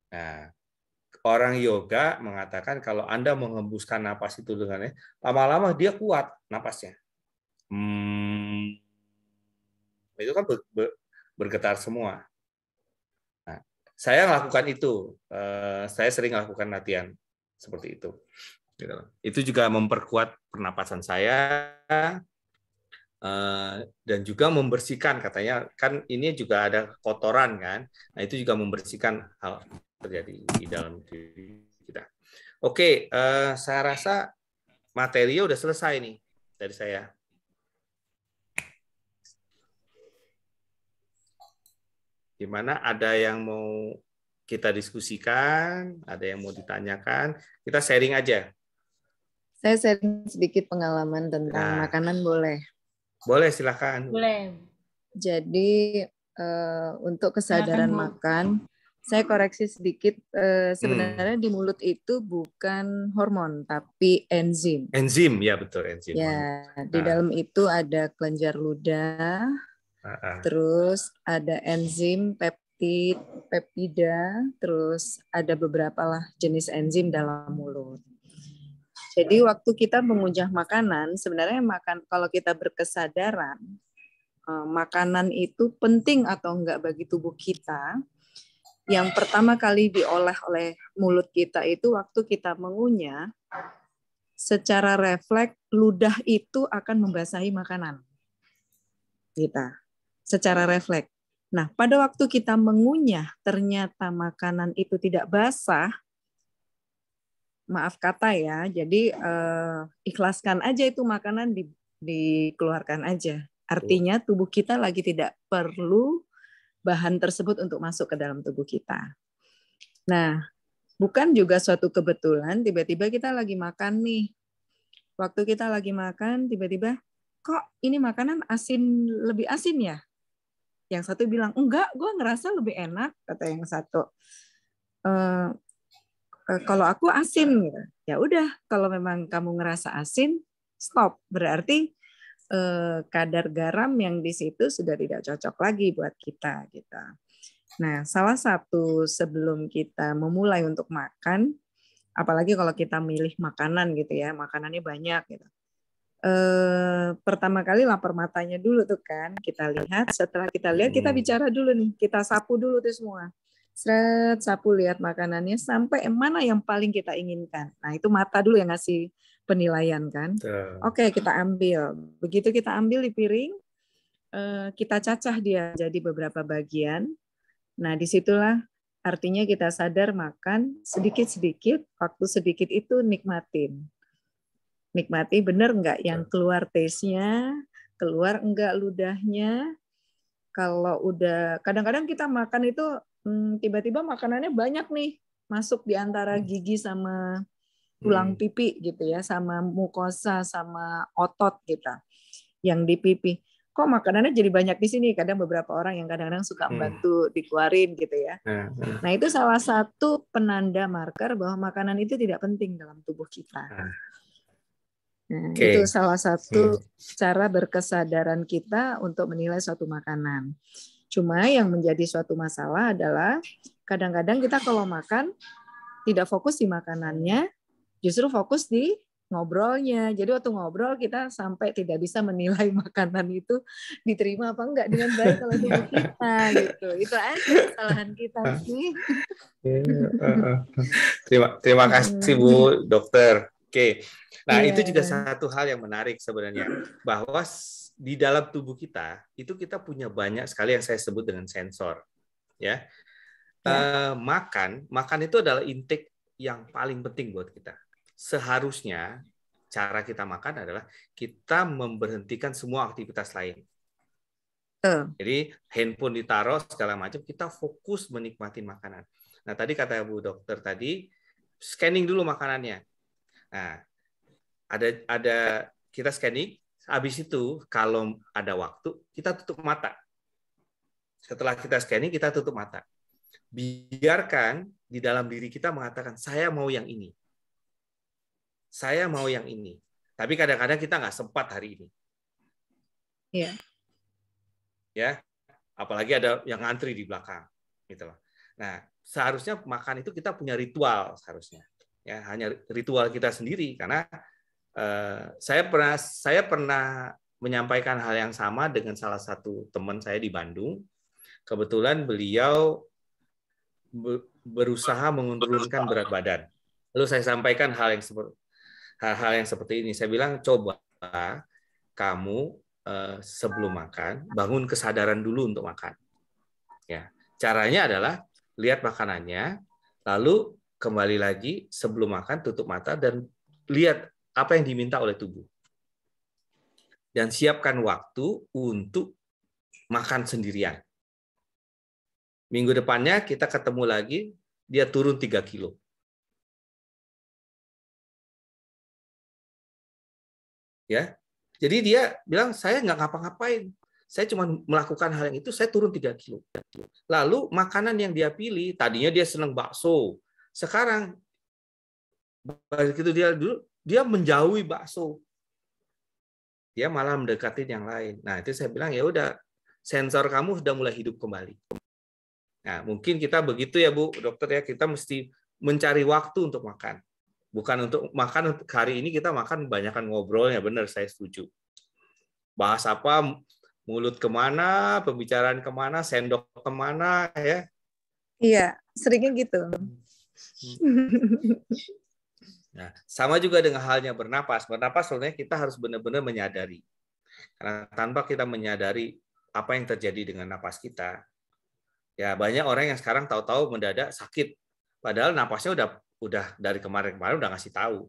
Nah, orang yoga mengatakan kalau Anda mengembuskan napas itu dengan ya, lama-lama dia kuat napasnya. Hmm. Itu kan bergetar semua. Nah, saya melakukan itu. Eh, saya sering melakukan latihan seperti itu. Gitu. Itu juga memperkuat pernapasan saya, Eh, dan juga membersihkan katanya kan ini juga ada kotoran kan nah itu juga membersihkan hal terjadi di dalam diri kita oke eh, saya rasa materi udah selesai nih dari saya gimana ada yang mau kita diskusikan ada yang mau ditanyakan kita sharing aja saya sharing sedikit pengalaman tentang nah, makanan boleh boleh, silakan. Boleh. Jadi uh, untuk kesadaran silakan, makan, saya koreksi sedikit. Uh, sebenarnya hmm. di mulut itu bukan hormon, tapi enzim. Enzim, ya betul enzim. Ya, nah. di ah. dalam itu ada kelenjar ludah, ah, ah. terus ada enzim peptid, peptida, terus ada beberapa lah jenis enzim dalam mulut. Jadi waktu kita mengunyah makanan, sebenarnya makan kalau kita berkesadaran eh, makanan itu penting atau enggak bagi tubuh kita. Yang pertama kali diolah oleh mulut kita itu waktu kita mengunyah, secara refleks ludah itu akan membasahi makanan kita. Secara refleks. Nah, pada waktu kita mengunyah ternyata makanan itu tidak basah, maaf kata ya. Jadi uh, ikhlaskan aja itu makanan di, dikeluarkan aja. Artinya tubuh kita lagi tidak perlu bahan tersebut untuk masuk ke dalam tubuh kita. Nah, bukan juga suatu kebetulan tiba-tiba kita lagi makan nih. Waktu kita lagi makan tiba-tiba kok ini makanan asin lebih asin ya? Yang satu bilang enggak, gue ngerasa lebih enak kata yang satu. Uh, Eh, kalau aku asin gitu. ya udah kalau memang kamu ngerasa asin stop berarti eh, kadar garam yang di situ sudah tidak cocok lagi buat kita kita. Gitu. Nah, salah satu sebelum kita memulai untuk makan, apalagi kalau kita milih makanan gitu ya, makanannya banyak gitu. Eh, pertama kali lapar matanya dulu tuh kan kita lihat setelah kita lihat kita hmm. bicara dulu nih kita sapu dulu tuh semua Seret sapu lihat makanannya sampai mana yang paling kita inginkan. Nah, itu mata dulu yang ngasih penilaian kan. Oke, okay, kita ambil. Begitu kita ambil di piring, eh, kita cacah dia jadi beberapa bagian. Nah, disitulah artinya kita sadar makan sedikit-sedikit, waktu sedikit itu nikmatin. Nikmati benar nggak yang keluar taste-nya, keluar enggak ludahnya. Kalau udah, kadang-kadang kita makan itu tiba hmm, tiba-tiba makanannya banyak nih masuk di antara hmm. gigi sama tulang hmm. pipi gitu ya, sama mukosa, sama otot kita yang di pipi. Kok makanannya jadi banyak di sini? Kadang beberapa orang yang kadang-kadang suka membantu dikeluarin gitu ya. Nah, nah. nah itu salah satu penanda marker bahwa makanan itu tidak penting dalam tubuh kita. Ah. Nah, okay. Itu salah satu cara berkesadaran kita untuk menilai suatu makanan. Cuma yang menjadi suatu masalah adalah kadang-kadang kita kalau makan tidak fokus di makanannya, justru fokus di ngobrolnya. Jadi waktu ngobrol kita sampai tidak bisa menilai makanan itu diterima apa enggak dengan baik kalau tubuh kita gitu. Itu aja kesalahan kita sih. terima terima kasih Bu hmm. Dokter. Oke. Nah, yeah. itu juga iya. satu hal yang menarik sebenarnya bahwa di dalam tubuh kita itu kita punya banyak sekali yang saya sebut dengan sensor ya, ya. Eh, makan makan itu adalah intake yang paling penting buat kita seharusnya cara kita makan adalah kita memberhentikan semua aktivitas lain jadi handphone ditaruh segala macam kita fokus menikmati makanan nah tadi kata bu dokter tadi scanning dulu makanannya nah ada ada kita scanning habis itu kalau ada waktu kita tutup mata. Setelah kita scanning kita tutup mata. Biarkan di dalam diri kita mengatakan saya mau yang ini. Saya mau yang ini. Tapi kadang-kadang kita nggak sempat hari ini. Ya. Ya. Apalagi ada yang ngantri di belakang gitu loh. Nah, seharusnya makan itu kita punya ritual seharusnya. Ya, hanya ritual kita sendiri karena Eh, saya pernah saya pernah menyampaikan hal yang sama dengan salah satu teman saya di Bandung. Kebetulan beliau berusaha menurunkan berat badan. Lalu saya sampaikan hal yang seperti hal-hal yang seperti ini. Saya bilang coba kamu eh, sebelum makan bangun kesadaran dulu untuk makan. Ya, caranya adalah lihat makanannya, lalu kembali lagi sebelum makan tutup mata dan lihat apa yang diminta oleh tubuh. Dan siapkan waktu untuk makan sendirian. Minggu depannya kita ketemu lagi, dia turun 3 kilo. Ya, jadi dia bilang saya nggak ngapa-ngapain, saya cuma melakukan hal yang itu, saya turun 3 kilo. Lalu makanan yang dia pilih, tadinya dia senang bakso, sekarang begitu dia dulu dia menjauhi bakso. Dia malah mendekati yang lain. Nah, itu saya bilang ya udah sensor kamu sudah mulai hidup kembali. Nah, mungkin kita begitu ya, Bu, dokter ya, kita mesti mencari waktu untuk makan. Bukan untuk makan hari ini kita makan banyakkan ngobrolnya, benar saya setuju. Bahas apa, mulut kemana, pembicaraan kemana, sendok kemana, ya. Iya, seringnya gitu. Hmm. Nah, sama juga dengan halnya bernapas. Bernapas sebenarnya kita harus benar-benar menyadari. Karena tanpa kita menyadari apa yang terjadi dengan napas kita, ya banyak orang yang sekarang tahu-tahu mendadak sakit. Padahal napasnya udah udah dari kemarin-kemarin udah ngasih tahu.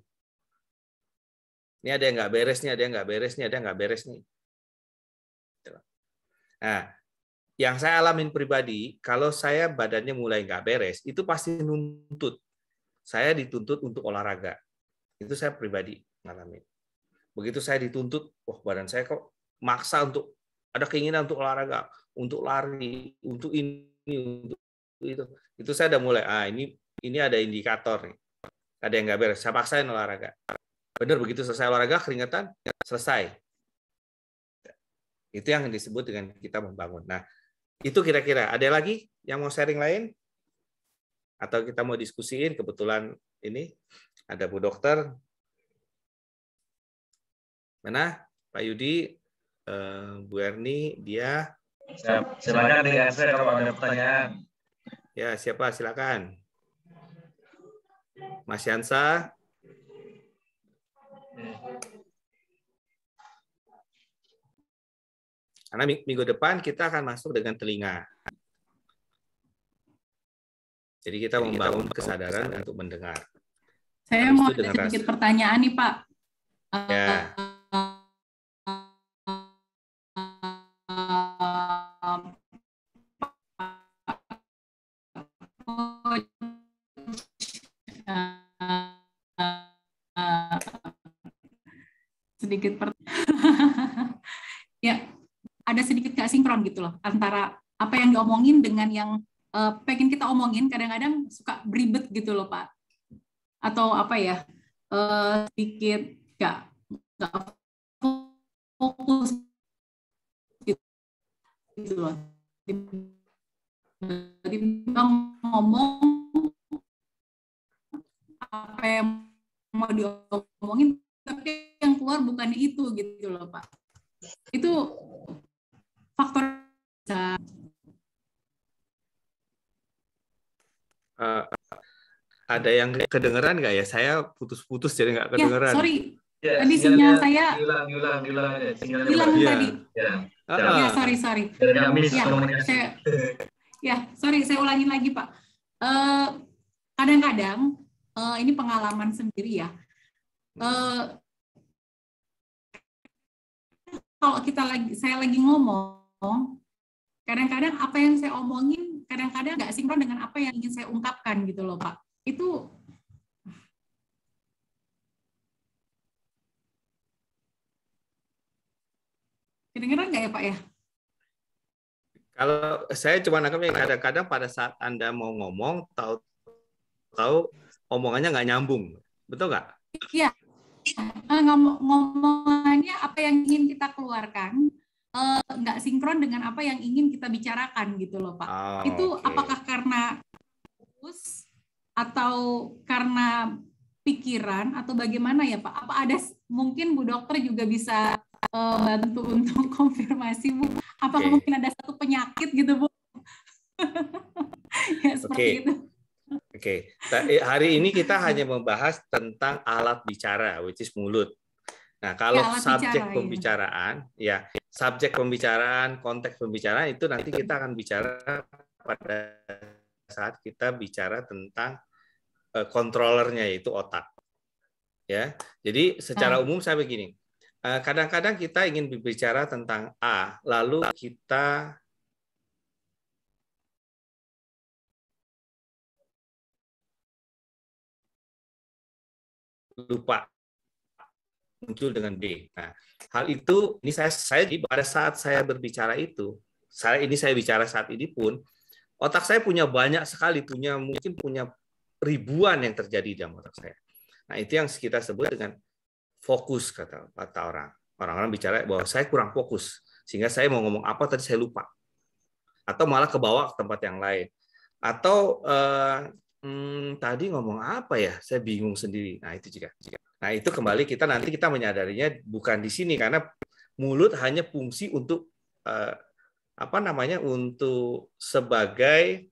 Ini ada yang nggak beres, nih ada yang nggak beres, nih ada yang nggak beres nih. Gitu. Nah, yang saya alamin pribadi, kalau saya badannya mulai nggak beres, itu pasti nuntut saya dituntut untuk olahraga. Itu saya pribadi mengalami. Begitu saya dituntut, wah badan saya kok maksa untuk ada keinginan untuk olahraga, untuk lari, untuk ini, untuk itu. Itu saya udah mulai, ah ini ini ada indikator nih. Ada yang nggak beres, saya paksain olahraga. Benar begitu selesai olahraga, keringetan, selesai. Itu yang disebut dengan kita membangun. Nah, itu kira-kira. Ada lagi yang mau sharing lain? atau kita mau diskusiin kebetulan ini ada Bu Dokter. Mana? Pak Yudi, eh, Bu Erni, dia. Silakan dengan saya kalau ada pertanyaan. Ya, siapa? Silakan. Mas Yansa. Karena minggu depan kita akan masuk dengan telinga. Jadi kita Jadi membangun kita kesadaran kesadaran untuk mendengar. Saya Habis mau ada sedikit rasa. pertanyaan nih Pak. Ya. sedikit per ya ada sedikit gak sinkron gitu loh antara apa yang diomongin dengan yang uh, pengen kita omongin kadang-kadang suka beribet gitu loh Pak atau apa ya uh, sedikit gak, nggak fokus gitu, gitu loh jadi ngomong apa yang mau diomongin tapi yang keluar bukan itu gitu loh Pak itu faktor uh, ada yang kedengeran nggak ya? Saya putus-putus jadi nggak ya, kedengeran. Ya, sorry. Ya, tadi sinyal saya hilang, hilang, ya, hilang, hilang tadi. Ya. Ah. Ya. ya sorry, sorry. Ya, saya, ya, sorry, saya ulangi lagi Pak. kadang eh, kadang-kadang uh, ini pengalaman sendiri ya. Uh, kalau kita lagi, saya lagi ngomong, kadang-kadang apa yang saya omongin kadang-kadang nggak sinkron dengan apa yang ingin saya ungkapkan gitu loh Pak. Itu Kedengeran nggak ya Pak ya? Kalau saya cuma yang kadang-kadang pada saat Anda mau ngomong, tahu-tahu omongannya nggak nyambung. Betul nggak? Iya. iya. Eh, ngomongannya apa yang ingin kita keluarkan, Eh, nggak uh, sinkron dengan apa yang ingin kita bicarakan gitu loh Pak. Oh, itu okay. apakah karena fokus atau karena pikiran atau bagaimana ya Pak? Apa ada mungkin Bu Dokter juga bisa uh, bantu untuk konfirmasi Bu? Apa okay. mungkin ada satu penyakit gitu Bu? ya seperti okay. itu. Oke, okay. Eh, hari ini kita hanya membahas tentang alat bicara, which is mulut. Nah, kalau ya, subjek bicara, iya. pembicaraan, ya. ya subjek pembicaraan, konteks pembicaraan itu nanti kita akan bicara pada saat kita bicara tentang kontrolernya eh, yaitu otak. Ya. Jadi secara umum saya begini. Eh, kadang-kadang kita ingin berbicara tentang A, lalu kita lupa muncul dengan B. Nah, hal itu ini saya saya pada saat saya berbicara itu, saya ini saya bicara saat ini pun otak saya punya banyak sekali, punya mungkin punya ribuan yang terjadi di otak saya. Nah, itu yang kita sebut dengan fokus kata kata orang. Orang-orang bicara bahwa saya kurang fokus sehingga saya mau ngomong apa tadi saya lupa. Atau malah kebawa ke tempat yang lain. Atau eh, hmm, tadi ngomong apa ya? Saya bingung sendiri. Nah, itu juga. Nah, itu kembali kita nanti kita menyadarinya bukan di sini karena mulut hanya fungsi untuk eh, apa namanya? untuk sebagai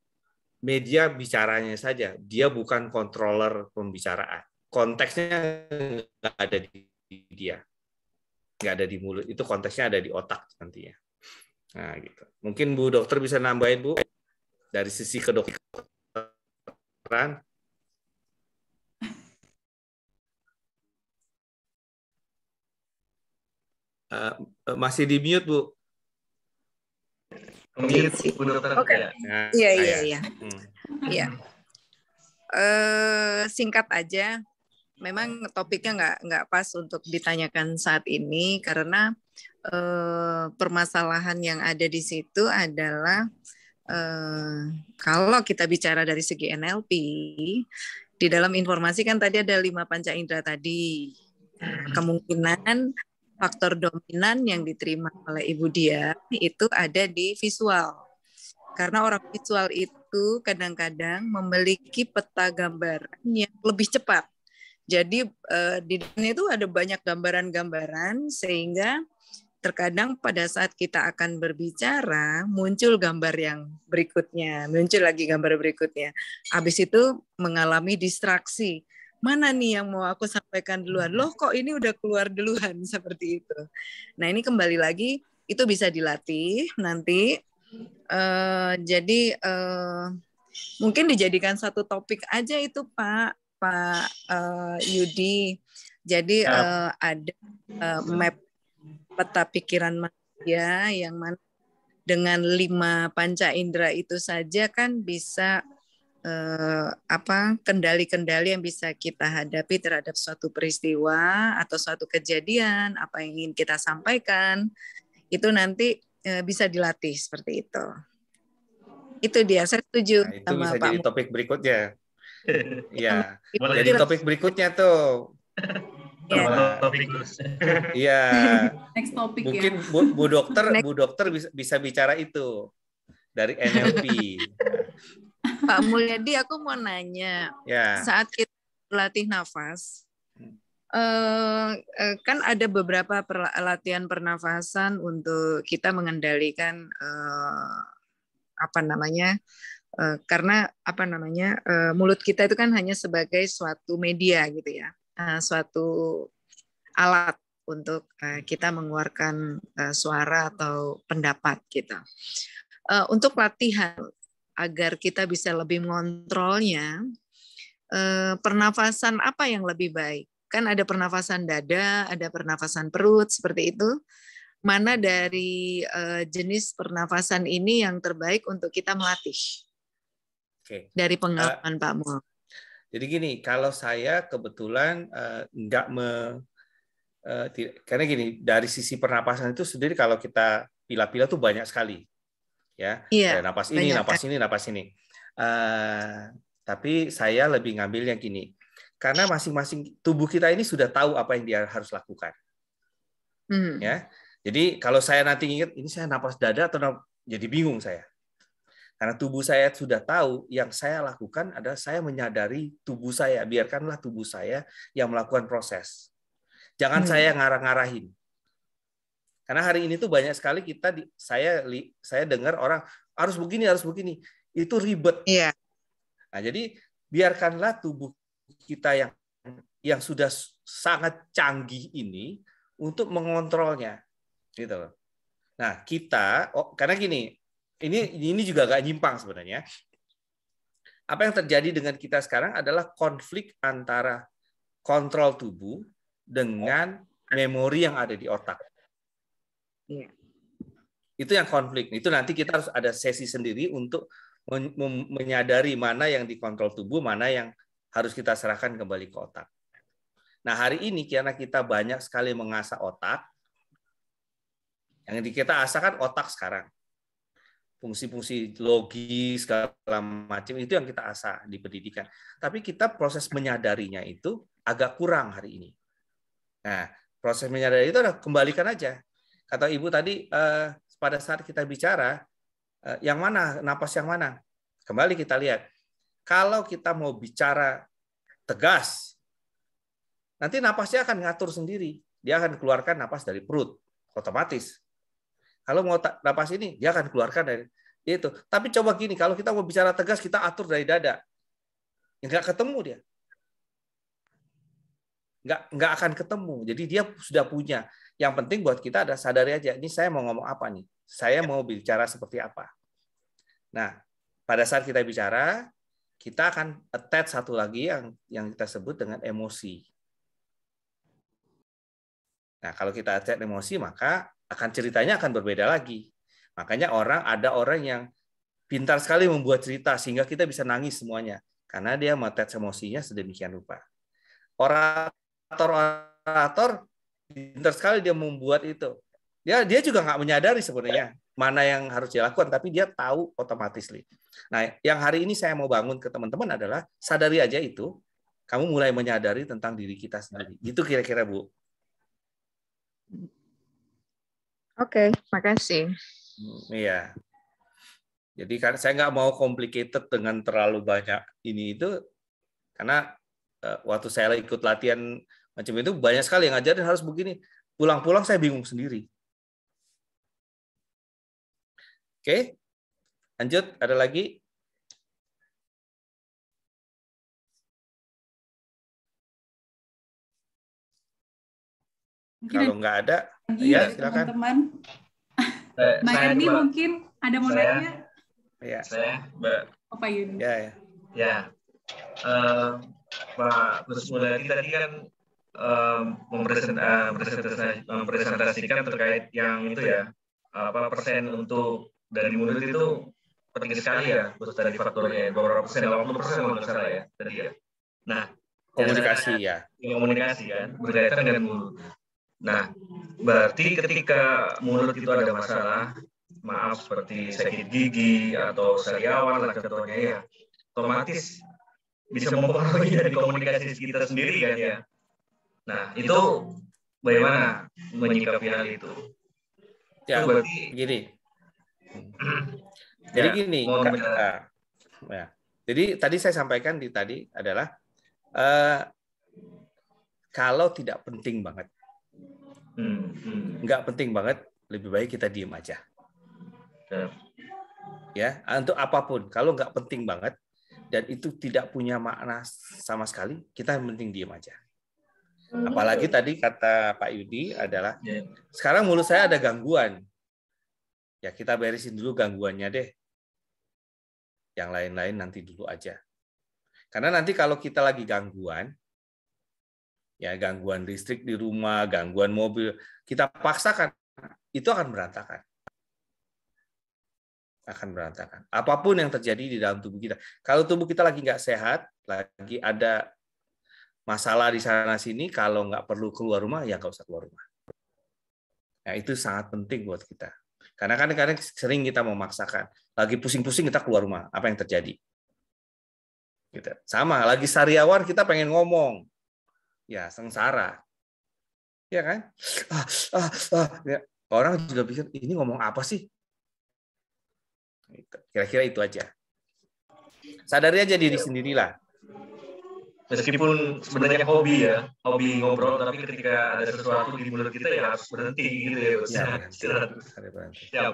media bicaranya saja. Dia bukan controller pembicaraan. Konteksnya nggak ada di dia. Nggak ada di mulut. Itu konteksnya ada di otak nantinya. Nah, gitu. Mungkin Bu Dokter bisa nambahin Bu dari sisi kedokteran Ran? Uh, eh, eh, masih di mute, Bu. Mute, iya Oke. Iya, ya. iya, ah, iya. Ya. iya. Hmm. iya. Eh, singkat aja. Memang topiknya nggak nggak pas untuk ditanyakan saat ini karena uh, permasalahan yang ada di situ adalah Eh, kalau kita bicara dari segi NLP, di dalam informasi kan tadi ada lima panca indera tadi. Nah, kemungkinan faktor dominan yang diterima oleh ibu dia itu ada di visual. Karena orang visual itu kadang-kadang memiliki peta gambaran yang lebih cepat. Jadi uh, di dunia itu ada banyak gambaran-gambaran sehingga terkadang pada saat kita akan berbicara muncul gambar yang berikutnya, muncul lagi gambar berikutnya. Habis itu mengalami distraksi. Mana nih yang mau aku sampaikan duluan? Loh kok ini udah keluar duluan seperti itu. Nah, ini kembali lagi itu bisa dilatih nanti Uh, jadi uh, mungkin dijadikan satu topik aja itu Pak Pak uh, Yudi. Jadi uh, ada uh, map peta pikiran manusia yang mana dengan lima panca indera itu saja kan bisa eh, apa kendali-kendali yang bisa kita hadapi terhadap suatu peristiwa atau suatu kejadian apa yang ingin kita sampaikan itu nanti eh, bisa dilatih seperti itu itu dia saya setuju nah, itu sama bisa Pak jadi topik berikutnya ya jadi topik berikutnya tuh yeah. Iya. Next topic ya. Mungkin ya. Bu, bu dokter, Next. bu dokter bisa, bisa bicara itu dari NLP. Pak Mulyadi, aku mau nanya. Yeah. Saat kita latih nafas, eh, eh, kan ada beberapa latihan pernafasan untuk kita mengendalikan eh, apa namanya karena apa namanya mulut kita itu kan hanya sebagai suatu media gitu ya uh, suatu alat untuk uh, kita mengeluarkan uh, suara atau pendapat kita. Uh, untuk latihan agar kita bisa lebih mengontrolnya, uh, pernafasan apa yang lebih baik? Kan ada pernafasan dada, ada pernafasan perut seperti itu. Mana dari uh, jenis pernafasan ini yang terbaik untuk kita melatih? Okay. Dari pengalaman uh, Pak Mul. Jadi gini, kalau saya kebetulan uh, nggak me uh, eh, tidak, karena gini dari sisi pernapasan itu sendiri kalau kita pila-pila tuh banyak sekali, ya. Iya. napas ini, banyak. napas ini, napas ini. Uh, tapi saya lebih ngambil yang gini, karena masing-masing tubuh kita ini sudah tahu apa yang dia harus lakukan, hmm. ya. Jadi kalau saya nanti ingat ini saya napas dada atau jadi bingung saya. Karena tubuh saya sudah tahu, yang saya lakukan adalah saya menyadari tubuh saya. Biarkanlah tubuh saya yang melakukan proses. Jangan hmm. saya ngarah-ngarahin. Karena hari ini tuh banyak sekali kita, di, saya saya dengar orang harus begini, harus begini. Itu ribet. Iya. Nah, jadi biarkanlah tubuh kita yang yang sudah sangat canggih ini untuk mengontrolnya, gitu Nah kita, oh, karena gini, ini ini juga agak nyimpang sebenarnya. Apa yang terjadi dengan kita sekarang adalah konflik antara kontrol tubuh dengan memori yang ada di otak. Iya. Itu yang konflik. Itu nanti kita harus ada sesi sendiri untuk menyadari mana yang dikontrol tubuh, mana yang harus kita serahkan kembali ke otak. Nah, hari ini karena kita banyak sekali mengasah otak, yang kita asahkan otak sekarang fungsi-fungsi logis segala macam itu yang kita asah di pendidikan. Tapi kita proses menyadarinya itu agak kurang hari ini. Nah, proses menyadari itu adalah kembalikan aja. Kata ibu tadi eh, pada saat kita bicara eh, yang mana napas yang mana. Kembali kita lihat. Kalau kita mau bicara tegas, nanti napasnya akan ngatur sendiri. Dia akan keluarkan napas dari perut otomatis kalau mau napas ini dia akan keluarkan dari itu. Tapi coba gini, kalau kita mau bicara tegas kita atur dari dada. nggak ketemu dia. Nggak nggak akan ketemu. Jadi dia sudah punya. Yang penting buat kita ada sadari aja. Ini saya mau ngomong apa nih? Saya mau bicara seperti apa? Nah, pada saat kita bicara, kita akan attach satu lagi yang yang kita sebut dengan emosi. Nah, kalau kita attach emosi, maka akan ceritanya akan berbeda lagi. Makanya orang ada orang yang pintar sekali membuat cerita sehingga kita bisa nangis semuanya karena dia metet emosinya sedemikian rupa. Orator-orator pintar sekali dia membuat itu. Ya dia juga nggak menyadari sebenarnya mana yang harus dilakukan tapi dia tahu otomatis. Nah, yang hari ini saya mau bangun ke teman-teman adalah sadari aja itu kamu mulai menyadari tentang diri kita sendiri. Itu kira-kira Bu. Oke, okay, makasih. Hmm, iya. Jadi kan saya nggak mau complicated dengan terlalu banyak ini itu karena uh, waktu saya ikut latihan macam itu banyak sekali yang ngajarin harus begini. Pulang-pulang saya bingung sendiri. Oke, lanjut ada lagi. Kalau nggak ada, lagi ya, dari teman-teman. Mbak Erni mungkin ada mau nanya? Ya. Iya. Saya Mbak. Apa oh, Yuni? Iya, iya. Ya, ya. ya. Uh, Pak Gus Mulyadi tadi kan mempresent, uh, eh, mempresentasikan, mempresentasikan terkait yang itu ya apa persen untuk dari mulut itu penting sekali ya terus dari faktornya beberapa persen 80 persen kalau nggak salah ya tadi ya nah komunikasi ya, ya komunikasi kan berkaitan dengan mulut. Nah, berarti ketika mulut itu ada masalah, maaf seperti sakit gigi atau sariawan lah contohnya ya, otomatis bisa mempengaruhi dari komunikasi kita sendiri kan ya. Nah, itu bagaimana menyikapi hal itu? Ya, itu berarti gini. Jadi ya, gini, kata, ah, ya. Jadi tadi saya sampaikan di tadi adalah uh, kalau tidak penting banget Hmm, hmm. nggak penting banget lebih baik kita diem aja ya untuk apapun kalau nggak penting banget dan itu tidak punya makna sama sekali kita penting diem aja apalagi tadi kata Pak Yudi adalah ya. sekarang mulut saya ada gangguan ya kita beresin dulu gangguannya deh yang lain-lain nanti dulu aja karena nanti kalau kita lagi gangguan ya gangguan listrik di rumah, gangguan mobil, kita paksakan itu akan berantakan. Akan berantakan. Apapun yang terjadi di dalam tubuh kita. Kalau tubuh kita lagi nggak sehat, lagi ada masalah di sana sini, kalau nggak perlu keluar rumah, ya nggak usah keluar rumah. Nah, itu sangat penting buat kita. Karena kadang-kadang sering kita memaksakan. Lagi pusing-pusing kita keluar rumah. Apa yang terjadi? Gitu. Sama, lagi sariawan kita pengen ngomong ya sengsara. Ya kan? Ah, ah, ah. Ya. Orang juga pikir, ini ngomong apa sih? Gitu. Kira-kira itu aja. Sadari aja diri sendirilah. Meskipun sebenarnya hobi ya, hobi ngobrol, tapi ketika ada sesuatu di mulut kita ya harus berhenti gitu ya. ya harus berhenti. Siap.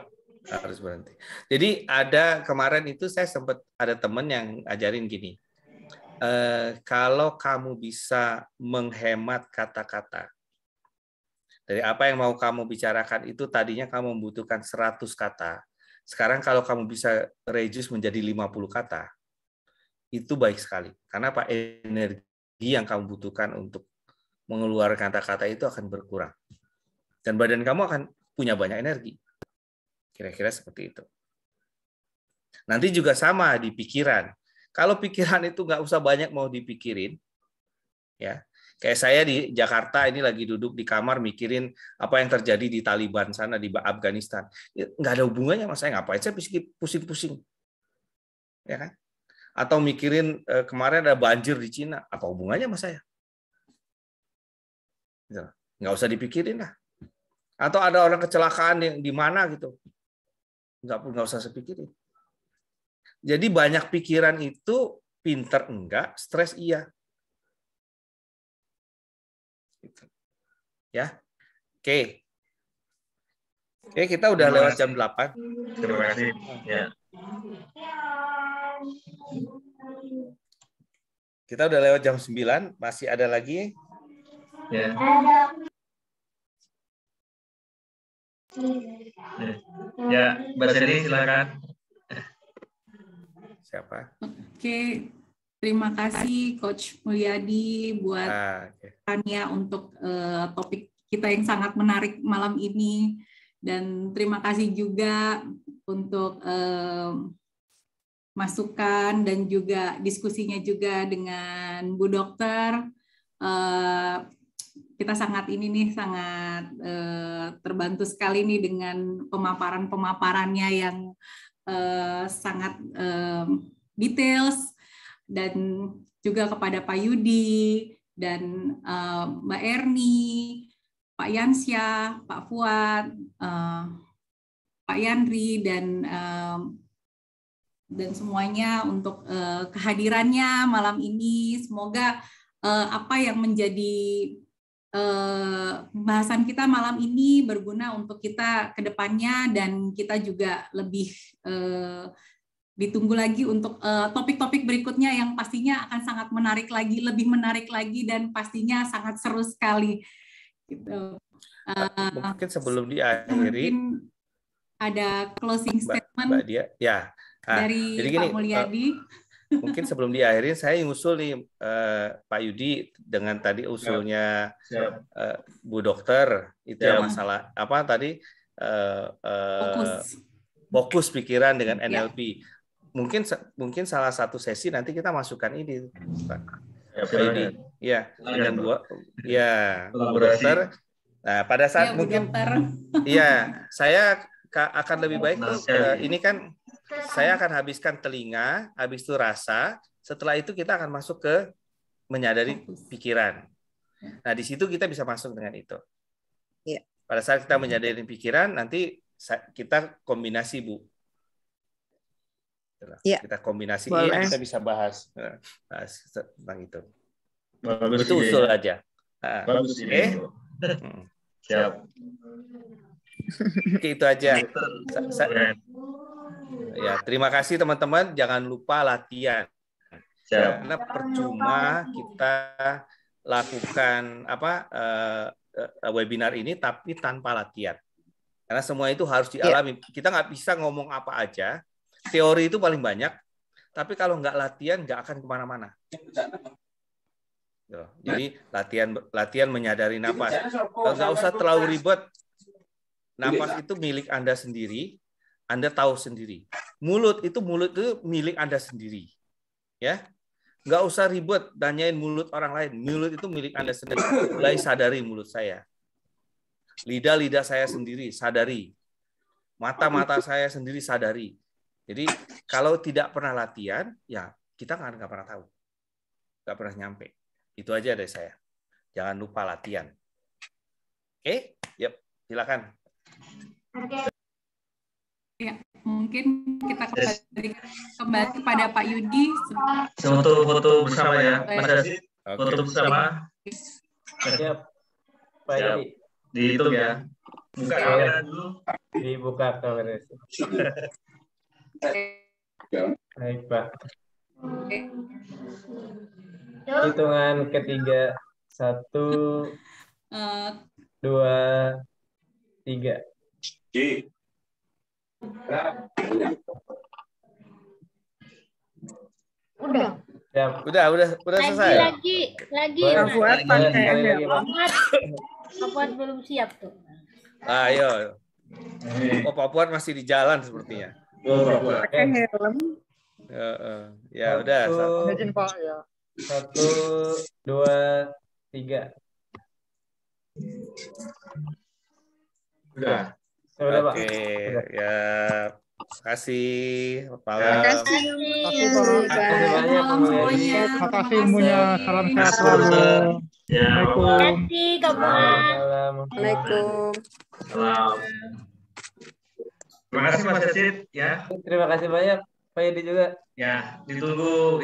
Harus berhenti. Jadi ada kemarin itu saya sempat ada teman yang ajarin gini Eh, kalau kamu bisa menghemat kata-kata. Dari apa yang mau kamu bicarakan itu tadinya kamu membutuhkan 100 kata. Sekarang kalau kamu bisa reduce menjadi 50 kata, itu baik sekali. Karena apa? Energi yang kamu butuhkan untuk mengeluarkan kata-kata itu akan berkurang. Dan badan kamu akan punya banyak energi. Kira-kira seperti itu. Nanti juga sama di pikiran. Kalau pikiran itu nggak usah banyak mau dipikirin, ya kayak saya di Jakarta ini lagi duduk di kamar mikirin apa yang terjadi di Taliban sana di Afghanistan ya, nggak ada hubungannya sama saya ngapain saya pusing-pusing ya kan atau mikirin eh, kemarin ada banjir di Cina apa hubungannya sama saya gitu. nggak usah dipikirin lah atau ada orang kecelakaan di mana gitu nggak pun nggak usah sepikirin jadi banyak pikiran itu pinter enggak, stres iya. Gitu. Ya. Oke. Oke, kita udah Terima lewat jam 8. Terima kasih. Ya. Kita udah lewat jam 9, masih ada lagi? Ya. Ya, ya, ya Mbak Seri silakan siapa? Oke, okay. terima kasih Coach Mulyadi buat ah, okay. untuk uh, topik kita yang sangat menarik malam ini dan terima kasih juga untuk uh, masukan dan juga diskusinya juga dengan Bu Dokter. Uh, kita sangat ini nih sangat uh, terbantu sekali nih dengan pemaparan-pemaparannya yang uh, sangat um, details dan juga kepada Pak Yudi dan uh, Mbak Erni, Pak Yansya Pak Fuad, uh, Pak Yandri dan uh, dan semuanya untuk uh, kehadirannya malam ini. Semoga uh, apa yang menjadi Eh, bahasan kita malam ini berguna untuk kita ke depannya dan kita juga lebih eh, ditunggu lagi untuk eh, topik-topik berikutnya yang pastinya akan sangat menarik lagi, lebih menarik lagi dan pastinya sangat seru sekali. Gitu. Mungkin sebelum diakhiri ada closing statement Mbak, Mbak Dia. Ya. Ah, dari jadi gini, Pak Mulyadi mungkin sebelum diakhirin saya usul nih eh, Pak Yudi dengan tadi ya. usulnya eh, Bu Dokter itu yang masalah apa tadi eh, eh, fokus fokus pikiran dengan NLP. Ya. Mungkin mungkin salah satu sesi nanti kita masukkan ini Pak. Ya, Pak Yudi. Ya, dengan dua ya Bu Dokter. Nah, pada saat ya, mungkin iya, saya akan lebih baik nah, tuh, eh, ini kan saya akan habiskan telinga, habis itu rasa, setelah itu kita akan masuk ke menyadari pikiran. Ya. Nah, di situ kita bisa masuk dengan itu. Ya. Pada saat kita menyadari pikiran, nanti kita kombinasi, Bu. Ya. Kita kombinasi ya, kita bisa bahas, eh, bahas tentang itu. Bagus itu usul ya. aja. Nah, Bagus Oke. Eh? Siap. Oke, itu aja. Sa- sa- Ya, terima kasih teman-teman. Jangan lupa latihan. Siap. Karena percuma kita lakukan apa uh, webinar ini tapi tanpa latihan. Karena semua itu harus iya. dialami. ya. Kita nggak bisa ngomong apa aja. Teori itu paling banyak, tapi kalau nggak latihan nggak akan kemana-mana. Jadi latihan latihan menyadari nafas. Nggak usah terlalu ribet. Nafas itu milik Anda sendiri. Anda tahu sendiri. Mulut itu mulut itu milik Anda sendiri. Ya. Gak usah ribet tanyain mulut orang lain. Mulut itu milik Anda sendiri. Mulai sadari mulut saya. Lidah-lidah saya sendiri sadari. Mata-mata saya sendiri sadari. Jadi kalau tidak pernah latihan, ya kita nggak, nggak pernah tahu. Nggak pernah nyampe. Itu aja dari saya. Jangan lupa latihan. Oke? Okay? Yep, silakan. Okay. Ya, mungkin kita kembali, kembali kepada Pak Yudi. Foto-foto bersama ya, Mas Dasit. Foto bersama. Siap. Pak Yudi. Dihitung ya. Buka kamera dulu. Dibuka kamera. Baik, Pak. Hitungan ketiga. Satu, eh, dua, tiga. Okay. Udah. Ya, udah, udah, udah lagi, selesai. Ya? Lagi, lagi, lagi. Buat pakai Papuan belum siap tuh. Ayo. Ah, iya, iya. Oh, Papuan masih di jalan sepertinya. Oh, pakai eh. helm. Uh, Ya, udah. Ya. satu, dua, tiga. Udah. Ya Oke, okay. ya. Terima kasih, ya, Pak. Terima kasih, Terima kasih, semuanya. Salam sehat selalu. Ya, Assalamualaikum. Terima kasih, Mas kasih Ya. Terima kasih banyak, Pak Yedi juga. Ya, ditunggu